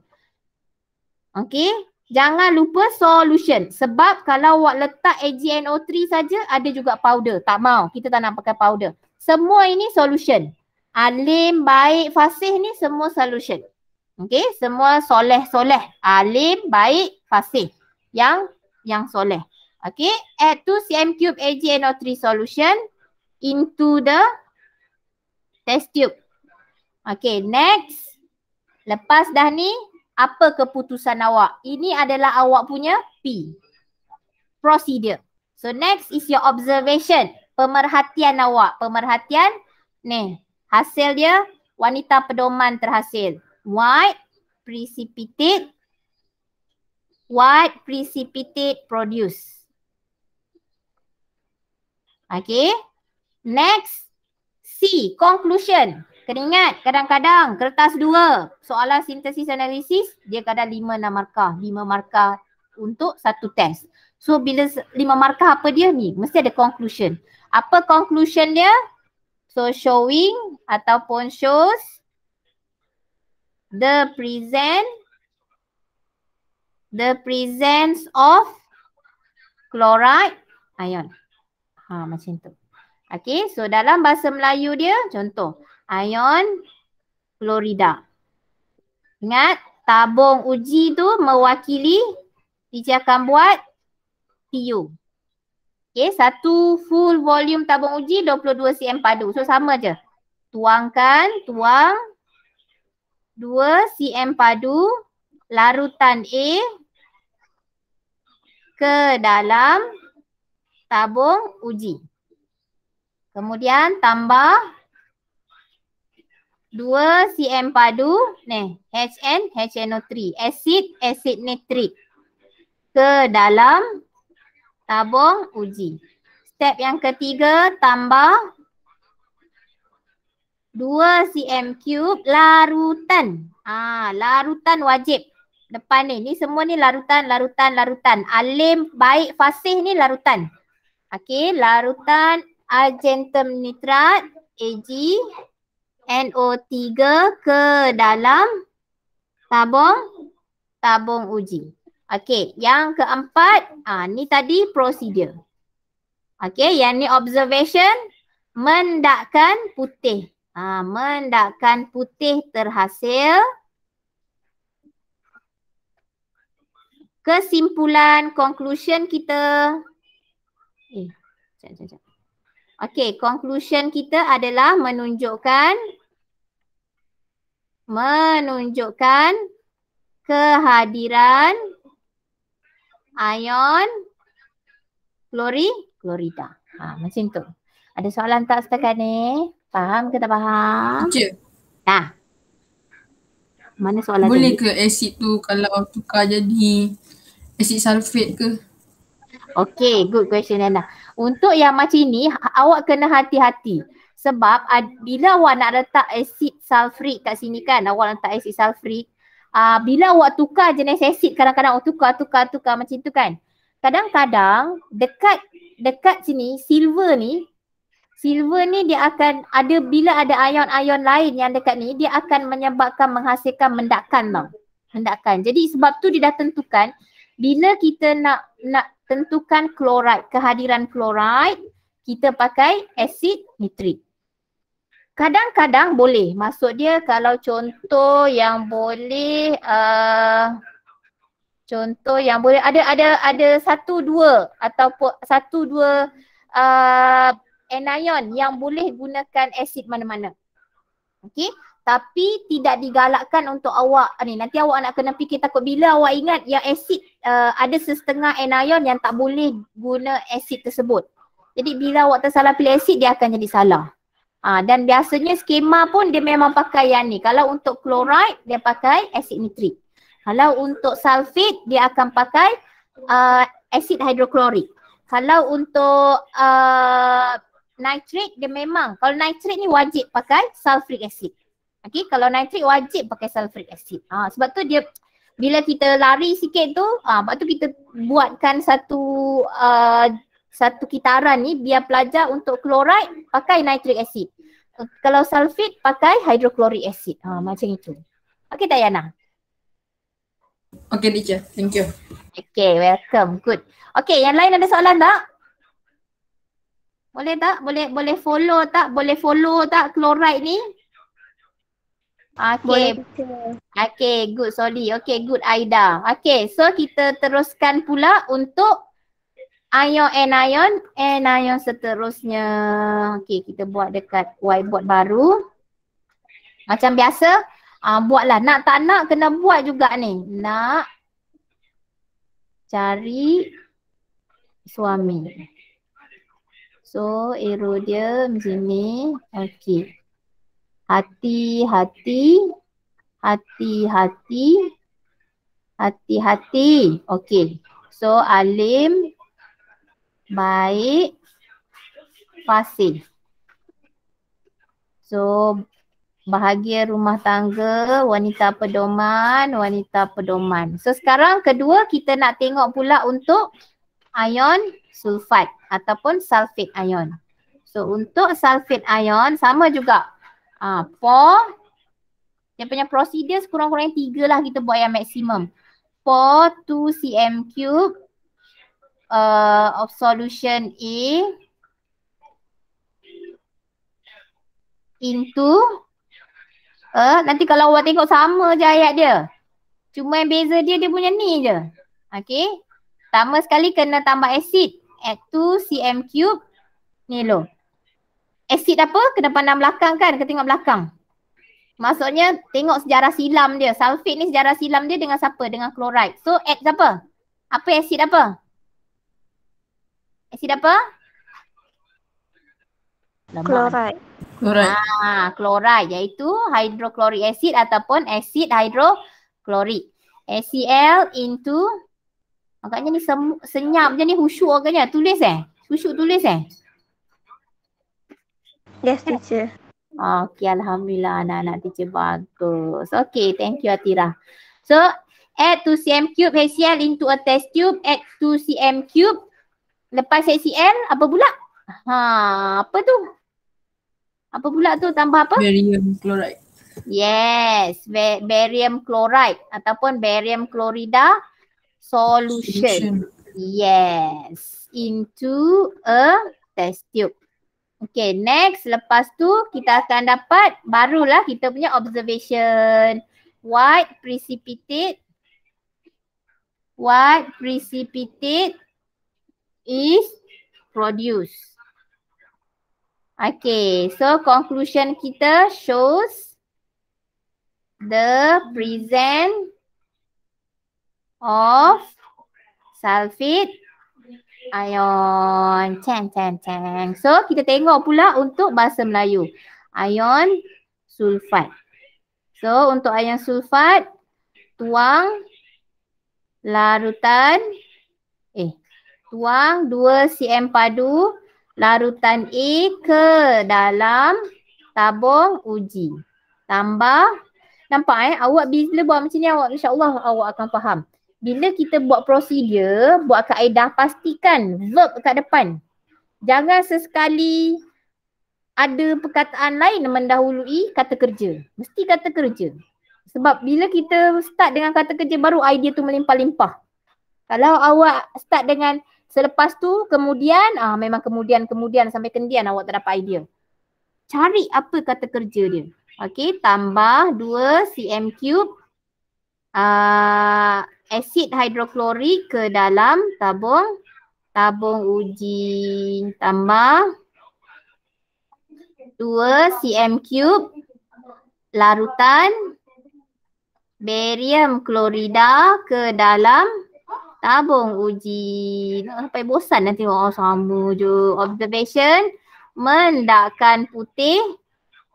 Okay. Jangan lupa solution. Sebab kalau awak letak AgNO3 saja ada juga powder. Tak mau. Kita tak nak pakai powder. Semua ini solution. Alim, baik, fasih ni semua solution. Okay, semua soleh-soleh. Alim, baik, fasih. Yang yang soleh. Okay, add to CM cube ag AgNO3 solution into the test tube. Okay, next. Lepas dah ni, apa keputusan awak? Ini adalah awak punya P. Procedure. So next is your observation. Pemerhatian awak. Pemerhatian ni. Hasil dia wanita pedoman terhasil. White precipitate white precipitate produce. Okay. Next C conclusion. Kena ingat kadang-kadang kertas dua soalan sintesis analisis dia kadang lima enam markah. Lima markah untuk satu test. So bila lima markah apa dia ni? Mesti ada conclusion. Apa conclusion dia? So showing ataupun shows the present the presence of chloride ion. Ha macam tu. Okay so dalam bahasa Melayu dia contoh ion klorida. Ingat tabung uji tu mewakili dia akan buat PU. Okay, satu full volume tabung uji 22 cm padu. So sama je. Tuangkan, tuang 2 cm padu larutan A ke dalam tabung uji. Kemudian tambah 2 cm padu ni HN, HNO3, asid, asid nitrik ke dalam tabung uji. Step yang ketiga tambah 2 cm cube larutan. Ah, larutan wajib. Depan ni, ni semua ni larutan, larutan, larutan. Alim baik fasih ni larutan. Okey, larutan argentum nitrat AG NO3 ke dalam tabung tabung uji. Okay, yang keempat, ah ni tadi prosedur. Okay, yang ni observation, mendakkan putih. Ah mendakkan putih terhasil. Kesimpulan, conclusion kita. Eh, sekejap, sekejap. Okay, conclusion kita adalah menunjukkan menunjukkan kehadiran ion Flori, klorida. Ha, macam tu. Ada soalan tak setakat ni? Faham ke tak faham? Teacher. Ya. Nah. Mana soalan Boleh ke asid tu kalau tukar jadi asid sulfate ke? Okay, good question Nana. Untuk yang macam ni, awak kena hati-hati. Sebab bila awak nak letak asid sulfuric kat sini kan, awak letak asid sulfuric, uh, bila awak tukar jenis asid kadang-kadang awak tukar tukar tukar macam tu kan kadang-kadang dekat dekat sini silver ni silver ni dia akan ada bila ada ion-ion lain yang dekat ni dia akan menyebabkan menghasilkan mendakan tau mendakan jadi sebab tu dia dah tentukan bila kita nak nak tentukan kloride kehadiran kloride kita pakai asid nitrit Kadang-kadang boleh. Maksud dia kalau contoh yang boleh uh, contoh yang boleh ada ada ada satu dua ataupun satu dua uh, anion yang boleh gunakan asid mana-mana. Okey. Tapi tidak digalakkan untuk awak ni nanti awak nak kena fikir takut bila awak ingat yang asid uh, ada setengah anion yang tak boleh guna asid tersebut. Jadi bila awak tersalah pilih asid dia akan jadi salah. Ah dan biasanya skema pun dia memang pakai yang ni. Kalau untuk chloride dia pakai asid nitrik. Kalau untuk sulfit dia akan pakai uh, asid hidroklorik. Kalau untuk uh, nitrate dia memang kalau nitrate ni wajib pakai sulfuric acid. Okey, kalau nitrate wajib pakai sulfuric acid. Ah sebab tu dia bila kita lari sikit tu, ah sebab tu kita buatkan satu uh, satu kitaran ni biar pelajar untuk chloride pakai nitric acid. Kalau sulfit pakai hydrochloric acid. Ha, macam itu. Okey tak Yana? Okey teacher. Thank you. Okey welcome. Good. Okey yang lain ada soalan tak? Boleh tak? Boleh boleh follow tak? Boleh follow tak chloride ni? Okay. Boleh. Okay, good. Sorry. Okay, good Aida. Okay, so kita teruskan pula untuk Ion, anion, anion seterusnya. Okey, kita buat dekat whiteboard baru. Macam biasa, uh, buatlah. Nak tak nak, kena buat juga ni. Nak cari suami. So, arrow dia macam ni. Okey. Hati, hati. Hati, hati. Hati, hati. Okey. So, Alim baik fasih. So bahagia rumah tangga, wanita pedoman, wanita pedoman. So sekarang kedua kita nak tengok pula untuk ion sulfat ataupun sulfate ion. So untuk sulfate ion sama juga. Ah, ha, for dia punya prosedur kurang kurangnya tiga lah kita buat yang maksimum. 4 2 cm cube uh, of solution A into uh, nanti kalau awak tengok sama je ayat dia. Cuma yang beza dia, dia punya ni je. Okay. Pertama sekali kena tambah asid. Add to cm cube. Ni lo. Asid apa? Kena pandang belakang kan? Kena tengok belakang. Maksudnya tengok sejarah silam dia. Sulfate ni sejarah silam dia dengan siapa? Dengan chloride. So add siapa? Apa asid apa? Asid apa? Chloride. Ah, chloride iaitu hydrochloric acid ataupun asid hydrochloric. ACL into agaknya ni sem, senyap je ni husyuk agaknya tulis eh? Husyuk tulis eh? Yes teacher. Okay Alhamdulillah anak-anak teacher bagus. Okay thank you Atira. So add 2 cm cube HCl into a test tube, add 2 cm cube lepas SEL apa pula? Ha, apa tu? Apa pula tu tambah apa? Barium chloride. Yes, barium chloride ataupun barium chlorida solution. solution. Yes, into a test tube. Okay, next lepas tu kita akan dapat barulah kita punya observation. White precipitate. White precipitate is produced. Okay, so conclusion kita shows the present of sulfate ion. Tang, tang, tang. So, kita tengok pula untuk bahasa Melayu. Ion sulfat. So, untuk ion sulfat, tuang larutan sulfat tuang 2 cm padu larutan A ke dalam tabung uji. Tambah. Nampak eh? Awak bila buat macam ni awak Allah awak akan faham. Bila kita buat prosedur, buat kaedah pastikan verb kat depan. Jangan sesekali ada perkataan lain mendahului kata kerja. Mesti kata kerja. Sebab bila kita start dengan kata kerja baru idea tu melimpah-limpah. Kalau awak start dengan Selepas tu kemudian ah memang kemudian kemudian sampai kendian awak tak dapat idea. Cari apa kata kerja dia. okay tambah 2 cm cube uh, asid hidroklorik ke dalam tabung tabung uji tambah 2 cm cube larutan barium klorida ke dalam tabung uji. Nak sampai bosan nanti orang oh, sama je. Observation mendakan putih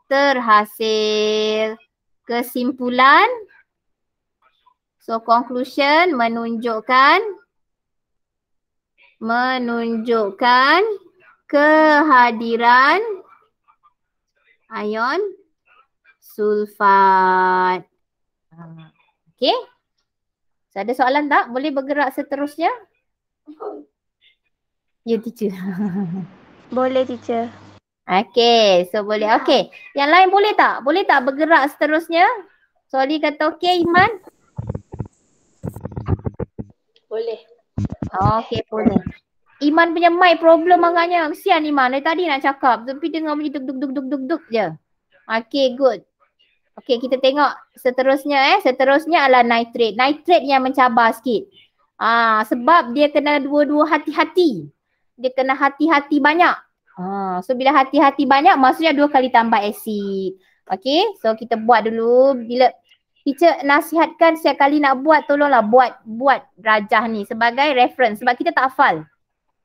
terhasil kesimpulan. So conclusion menunjukkan menunjukkan kehadiran ion sulfat. Ah. Okay. So ada soalan tak? Boleh bergerak seterusnya? Ya teacher. Boleh teacher. Okay so boleh. Ya. Okay. Yang lain boleh tak? Boleh tak bergerak seterusnya? Soli kata okay Iman? Boleh. Okay boleh. Iman punya mic problem agaknya. Kesian Iman. Dari tadi nak cakap tapi dengar bunyi duk duk duk duk duk je. Okay good. Okey kita tengok seterusnya eh seterusnya adalah nitrate. Nitrate yang mencabar sikit. Ah sebab dia kena dua-dua hati-hati. Dia kena hati-hati banyak. Ah so bila hati-hati banyak maksudnya dua kali tambah asid. Okey so kita buat dulu bila teacher nasihatkan setiap kali nak buat tolonglah buat buat rajah ni sebagai reference sebab kita tak hafal.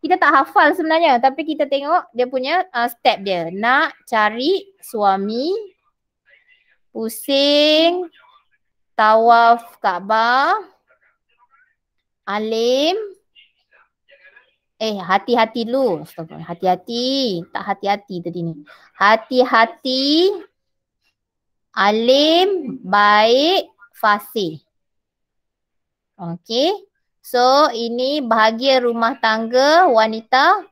Kita tak hafal sebenarnya tapi kita tengok dia punya uh, step dia. Nak cari suami pusing, tawaf Kaabah, alim, eh hati-hati lu, hati-hati, tak hati-hati tadi ni, hati-hati, alim, baik, fasih. Okay, so ini bahagia rumah tangga wanita,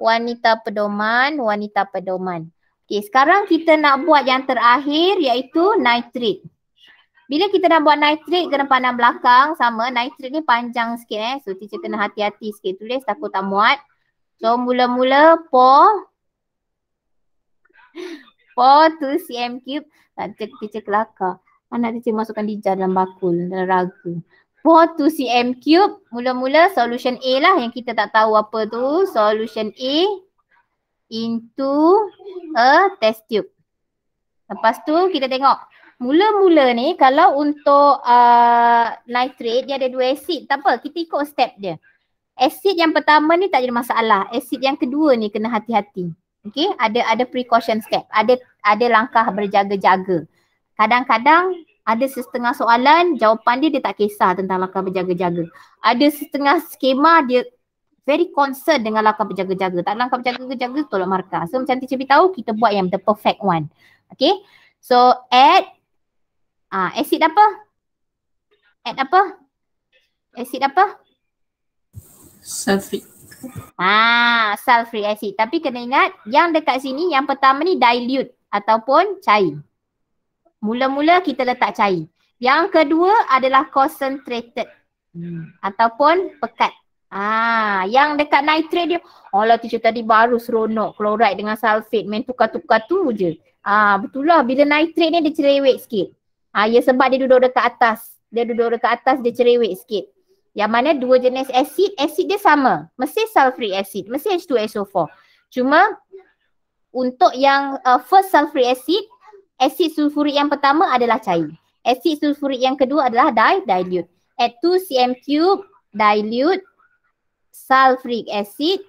wanita pedoman, wanita pedoman. Okey, sekarang kita nak buat yang terakhir iaitu nitrit. Bila kita nak buat nitrit kena pandang belakang sama nitrit ni panjang sikit eh. So teacher kena hati-hati sikit tulis takut tak muat. So mula-mula pour. Pour 2 cm cube. Tak cek teacher kelakar. Anak teacher masukkan dijar dalam bakul dalam ragu. Pour 2 cm cube. Mula-mula solution A lah yang kita tak tahu apa tu. Solution A into a test tube. Lepas tu kita tengok. Mula-mula ni kalau untuk uh, nitrate dia ada dua asid. Tak apa kita ikut step dia. Asid yang pertama ni tak jadi masalah. Asid yang kedua ni kena hati-hati. Okay ada ada precaution step. Ada ada langkah berjaga-jaga. Kadang-kadang ada setengah soalan jawapan dia dia tak kisah tentang langkah berjaga-jaga. Ada setengah skema dia very concerned dengan langkah berjaga-jaga. Tak langkah berjaga-jaga tolak markah. So macam tu cipi tahu kita buat yang the perfect one. Okay. So add ah uh, acid apa? Add apa? Acid apa? Sulfuric. Ah, sulfuric acid. Tapi kena ingat yang dekat sini yang pertama ni dilute ataupun cair. Mula-mula kita letak cair. Yang kedua adalah concentrated hmm. ataupun pekat. Ah, yang dekat nitrate dia. Alah tu tadi baru seronok chloride dengan sulfate main tukar-tukar tu je. Ah, betul lah bila nitrate ni dia cerewet sikit. Ah, ya sebab dia duduk dekat atas. Dia duduk dekat atas dia cerewet sikit. Yang mana dua jenis asid, asid dia sama. Mesti sulfuric acid, mesti H2SO4. Cuma untuk yang uh, first sulfuric acid, asid sulfuric yang pertama adalah cair. Asid sulfuric yang kedua adalah di dilute. At 2 cm cube dilute sulfuric acid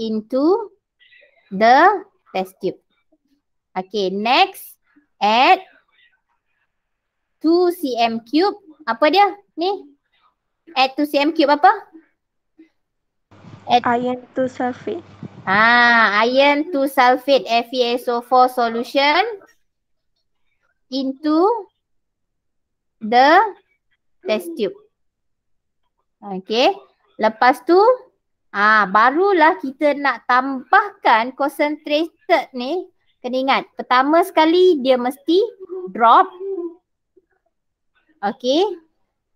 into the test tube. Okay, next add 2 cm cube. Apa dia ni? Add 2 cm cube apa? Add iron to sulfate. Ah, iron to sulfate FeSO4 solution into the test tube. Okay. Lepas tu ah barulah kita nak tambahkan concentrated ni kena ingat pertama sekali dia mesti drop okay,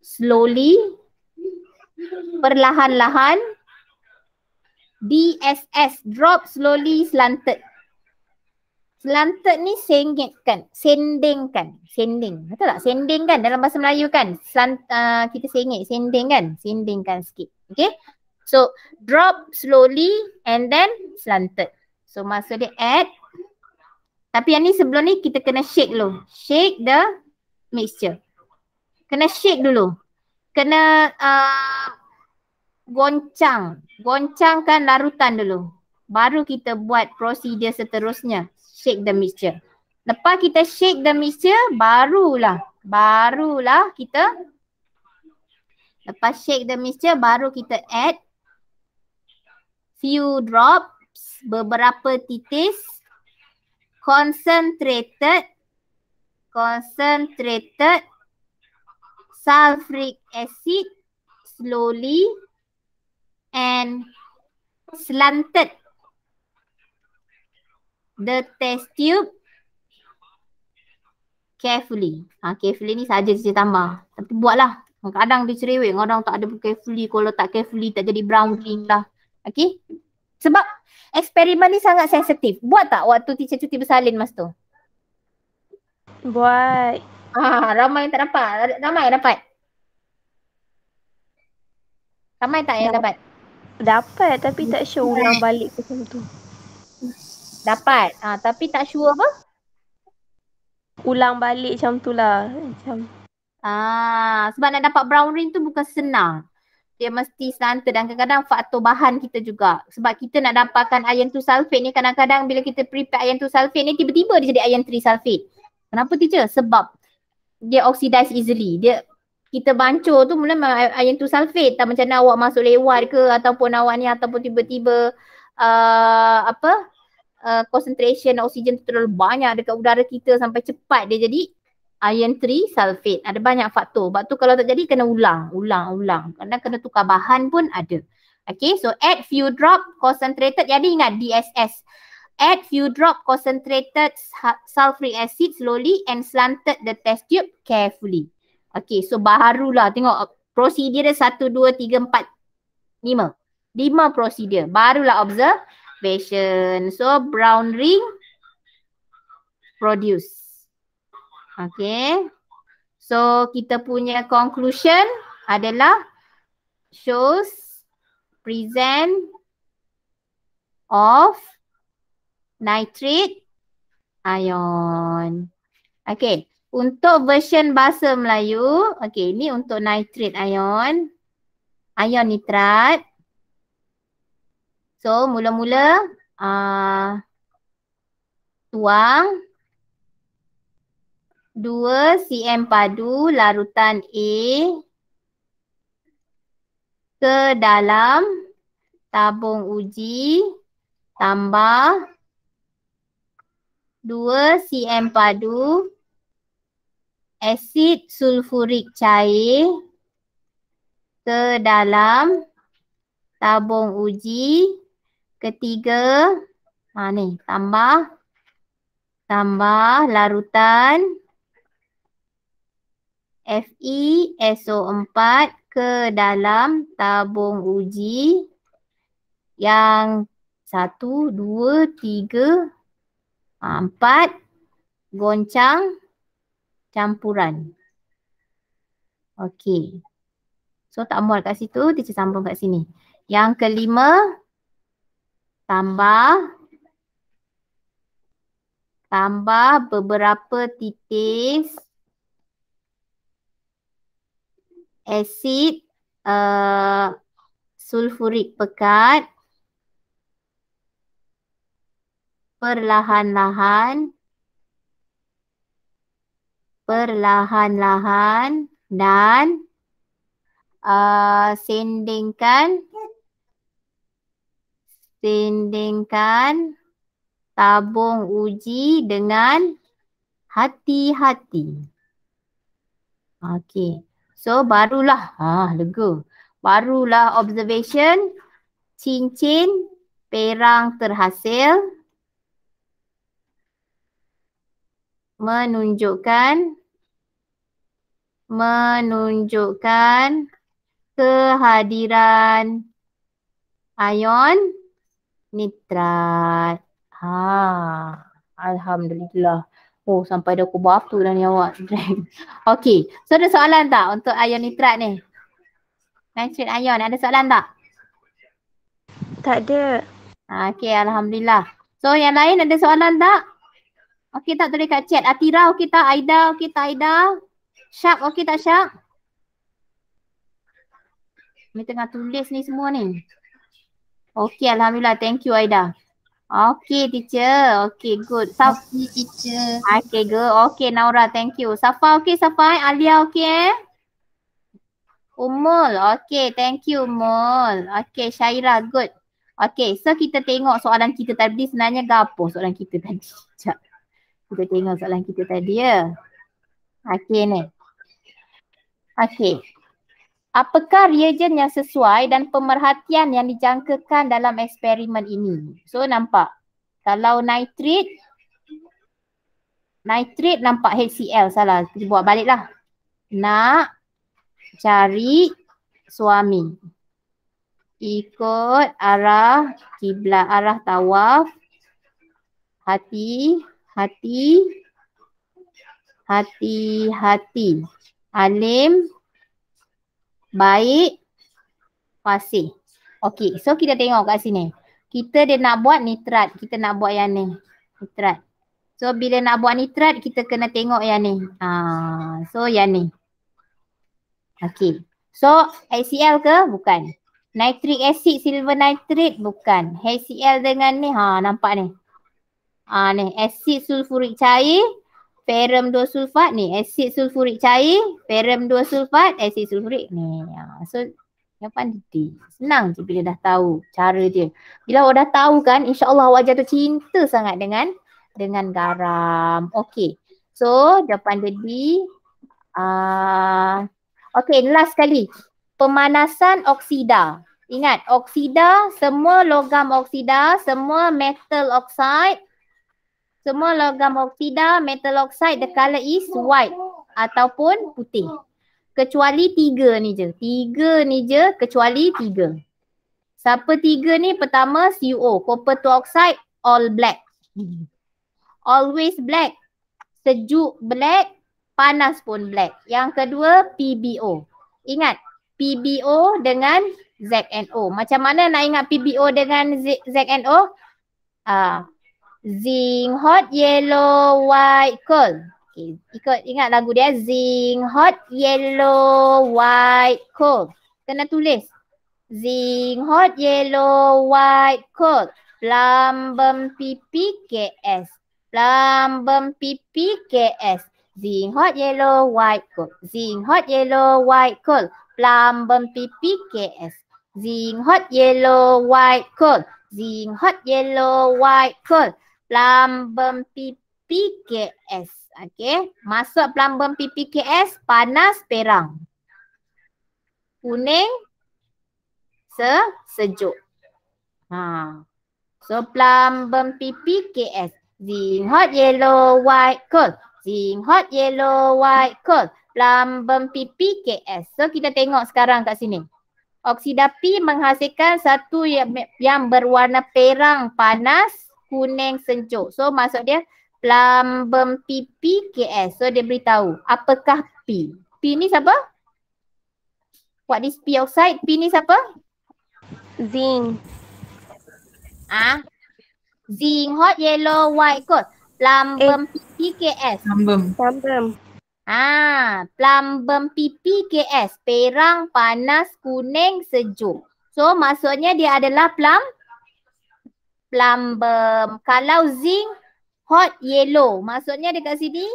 slowly perlahan-lahan DSS drop slowly slanted Slanted ni sengit kan, sending kan, sending. Betul tak? Sending kan dalam bahasa Melayu kan. Slant, uh, kita sengit, sending kan, sendingkan kan sikit. Okay. So drop slowly and then slanted. So maksud dia add. Tapi yang ni sebelum ni kita kena shake dulu. Shake the mixture. Kena shake dulu. Kena uh, goncang. Goncangkan larutan dulu. Baru kita buat prosedur seterusnya shake the mixture. Lepas kita shake the mixture, barulah, barulah kita lepas shake the mixture, baru kita add few drops, beberapa titis concentrated concentrated sulfuric acid slowly and slanted the test tube carefully. Ha, carefully ni saja cik tambah. Tapi buatlah. Kadang dia cerewet, kadang tak ada carefully. Kalau tak carefully tak jadi browning lah. Okay? Sebab eksperimen ni sangat sensitif. Buat tak waktu teacher cuti bersalin masa tu? Buat. Ah, ramai yang tak dapat. Ramai yang dapat. Ramai tak yang dapat? Dapat tapi tak sure ulang balik ke tu. Dapat. ah tapi tak sure apa? Ulang balik macam tu lah. Macam... Ah, sebab nak dapat brown ring tu bukan senang. Dia mesti santa dan kadang-kadang faktor bahan kita juga. Sebab kita nak dapatkan iron to sulfate ni kadang-kadang bila kita prepare iron to sulfate ni tiba-tiba dia jadi iron three sulfate. Kenapa teacher? Sebab dia oxidize easily. Dia kita bancuh tu mula iron to sulfate tak macam mana awak masuk lewat ke ataupun awak ni ataupun tiba-tiba uh, apa uh, concentration oksigen tu terlalu banyak dekat udara kita sampai cepat dia jadi iron 3 sulfate. Ada banyak faktor. Sebab tu kalau tak jadi kena ulang, ulang, ulang. Kena kena tukar bahan pun ada. Okay, so add few drop concentrated. Jadi ingat DSS. Add few drop concentrated sulfuric acid slowly and slanted the test tube carefully. Okay, so barulah tengok prosedur dia 1, 2, 3, 4, lima 5 prosedur. Barulah observe. Fashion, So brown ring produce. Okay. So kita punya conclusion adalah shows present of nitrate ion. Okay. Untuk version bahasa Melayu, okay, ini untuk nitrate ion, ion nitrat. So mula-mula uh, tuang 2 cm padu larutan A ke dalam tabung uji tambah 2 cm padu asid sulfurik cair ke dalam tabung uji ketiga ha ni tambah tambah larutan Fe SO4 ke dalam tabung uji yang satu, dua, tiga, ha, empat goncang campuran. Okey. So tak muat kat situ, teacher sambung kat sini. Yang kelima, tambah tambah beberapa titis asid uh, sulfurik pekat perlahan-lahan perlahan-lahan dan uh, sendingkan sendingkan tabung uji dengan hati-hati. Okey. So barulah ha lega. Barulah observation cincin perang terhasil menunjukkan menunjukkan kehadiran ion nitrat. Ha. Alhamdulillah. Oh sampai dah aku batu dah ni awak. Okey. So ada soalan tak untuk ion nitrat ni? Nitrat ion ada soalan tak? Tak ada. Ah, okey Alhamdulillah. So yang lain ada soalan tak? Okey tak tulis kat chat. Atira okey tak? Aida okey tak Aida? Syak okey tak Syak? Ni tengah tulis ni semua ni. Okey Alhamdulillah. Thank you Aida. Okey teacher. Okey good. Saf okay, teacher. Okey good. Okey Naura. Thank you. Safa okey Safa. Eh? Alia okey eh. Umul. Okey thank you Umul. Okey Syaira, good. Okey so kita tengok soalan kita tadi sebenarnya gapo soalan kita tadi. Sekejap. Kita tengok soalan kita tadi ya. Okey ni. Okey apakah reagent yang sesuai dan pemerhatian yang dijangkakan dalam eksperimen ini. So nampak kalau nitrit nitrit nampak HCl salah. Kita buat baliklah. Nak cari suami. Ikut arah kiblat arah tawaf. Hati, hati, hati, hati. Alim, baik, fasih. Okey, so kita tengok kat sini. Kita dia nak buat nitrat. Kita nak buat yang ni. Nitrat. So bila nak buat nitrat, kita kena tengok yang ni. Ha, so yang ni. Okey. So HCl ke? Bukan. Nitric acid, silver nitrate? Bukan. HCl dengan ni, ha nampak ni. Ha ni, acid sulfuric cair ferum 2 sulfat ni asid sulfurik cair ferum 2 sulfat asid sulfurik ni ha, so jawapan D senang je bila dah tahu cara dia bila awak dah tahu kan insya Allah awak jatuh cinta sangat dengan dengan garam okey so jawapan dia D uh, ah, okey last sekali pemanasan oksida ingat oksida semua logam oksida semua metal oxide semua logam oksida metal oxide the color is white ataupun putih. Kecuali tiga ni je. Tiga ni je kecuali tiga. Siapa tiga ni pertama CO. Copper to oxide all black. Always black. Sejuk black. Panas pun black. Yang kedua PBO. Ingat PBO dengan ZNO. Macam mana nak ingat PBO dengan ZNO? Uh, ah, Zing hot yellow white cold. Okay. Ikut ingat lagu dia Zing hot yellow white cold. Kena tulis. Zing hot yellow white cold. Plum bum pipi KS. Plum bum pipi KS. Zing hot yellow white cold. Zing hot yellow white cold. Plum bum pipi KS. Zing hot yellow white cold. Zing hot yellow white cold plumbum PPKS. Okey. Masuk plumbum PPKS panas perang. Kuning se sejuk. Ha. So plumbum PPKS. Zing hot yellow white cold. Zing hot yellow white cold. Plumbum PPKS. So kita tengok sekarang kat sini. Oksida P menghasilkan satu yang, yang berwarna perang panas kuning sejuk. So maksud dia plumbum pipi Ks, So dia beritahu apakah P. P ni siapa? What is P oxide? P ni siapa? Zinc. Ah, ha? Zinc hot yellow white kot. Plumbum eh. PPKS. Plumbum. Plumbum. Ah, plumbum pipi Ks, Perang panas kuning sejuk. So maksudnya dia adalah plum plumbum. Kalau zinc hot yellow. Maksudnya dekat sini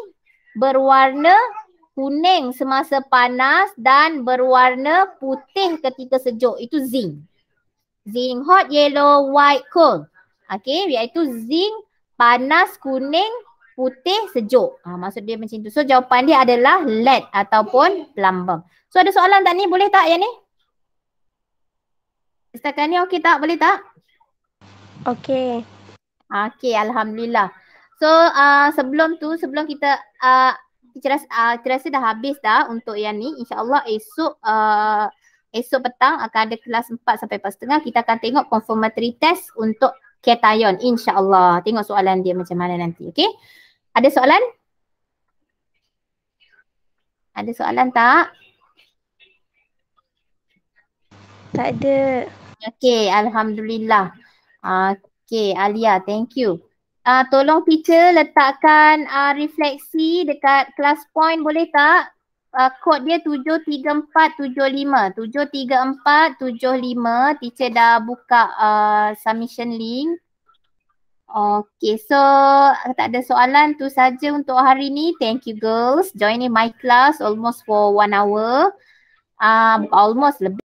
berwarna kuning semasa panas dan berwarna putih ketika sejuk. Itu zinc. Zinc hot yellow white cold. Okay iaitu zinc panas kuning putih sejuk. Ha, maksud dia macam tu. So jawapan dia adalah lead ataupun plumbum. So ada soalan tak ni? Boleh tak yang ni? Setakat ni okey tak? Boleh tak? Okay. Okay, Alhamdulillah. So uh, sebelum tu, sebelum kita, uh, kita, rasa, uh, kita rasa dah habis dah untuk yang ni. InsyaAllah esok uh, esok petang akan ada kelas 4 sampai pas tengah. Kita akan tengok confirmatory test untuk ketayon. InsyaAllah. Tengok soalan dia macam mana nanti. Okay. Ada soalan? Ada soalan tak? Tak ada. Okay, Alhamdulillah. Okay Alia thank you. Uh, tolong teacher letakkan uh, refleksi dekat class point boleh tak? Uh, kod dia 73475. 73475 teacher dah buka uh, submission link. Okay so tak ada soalan tu saja untuk hari ni. Thank you girls join in my class almost for one hour. Uh, almost lebih.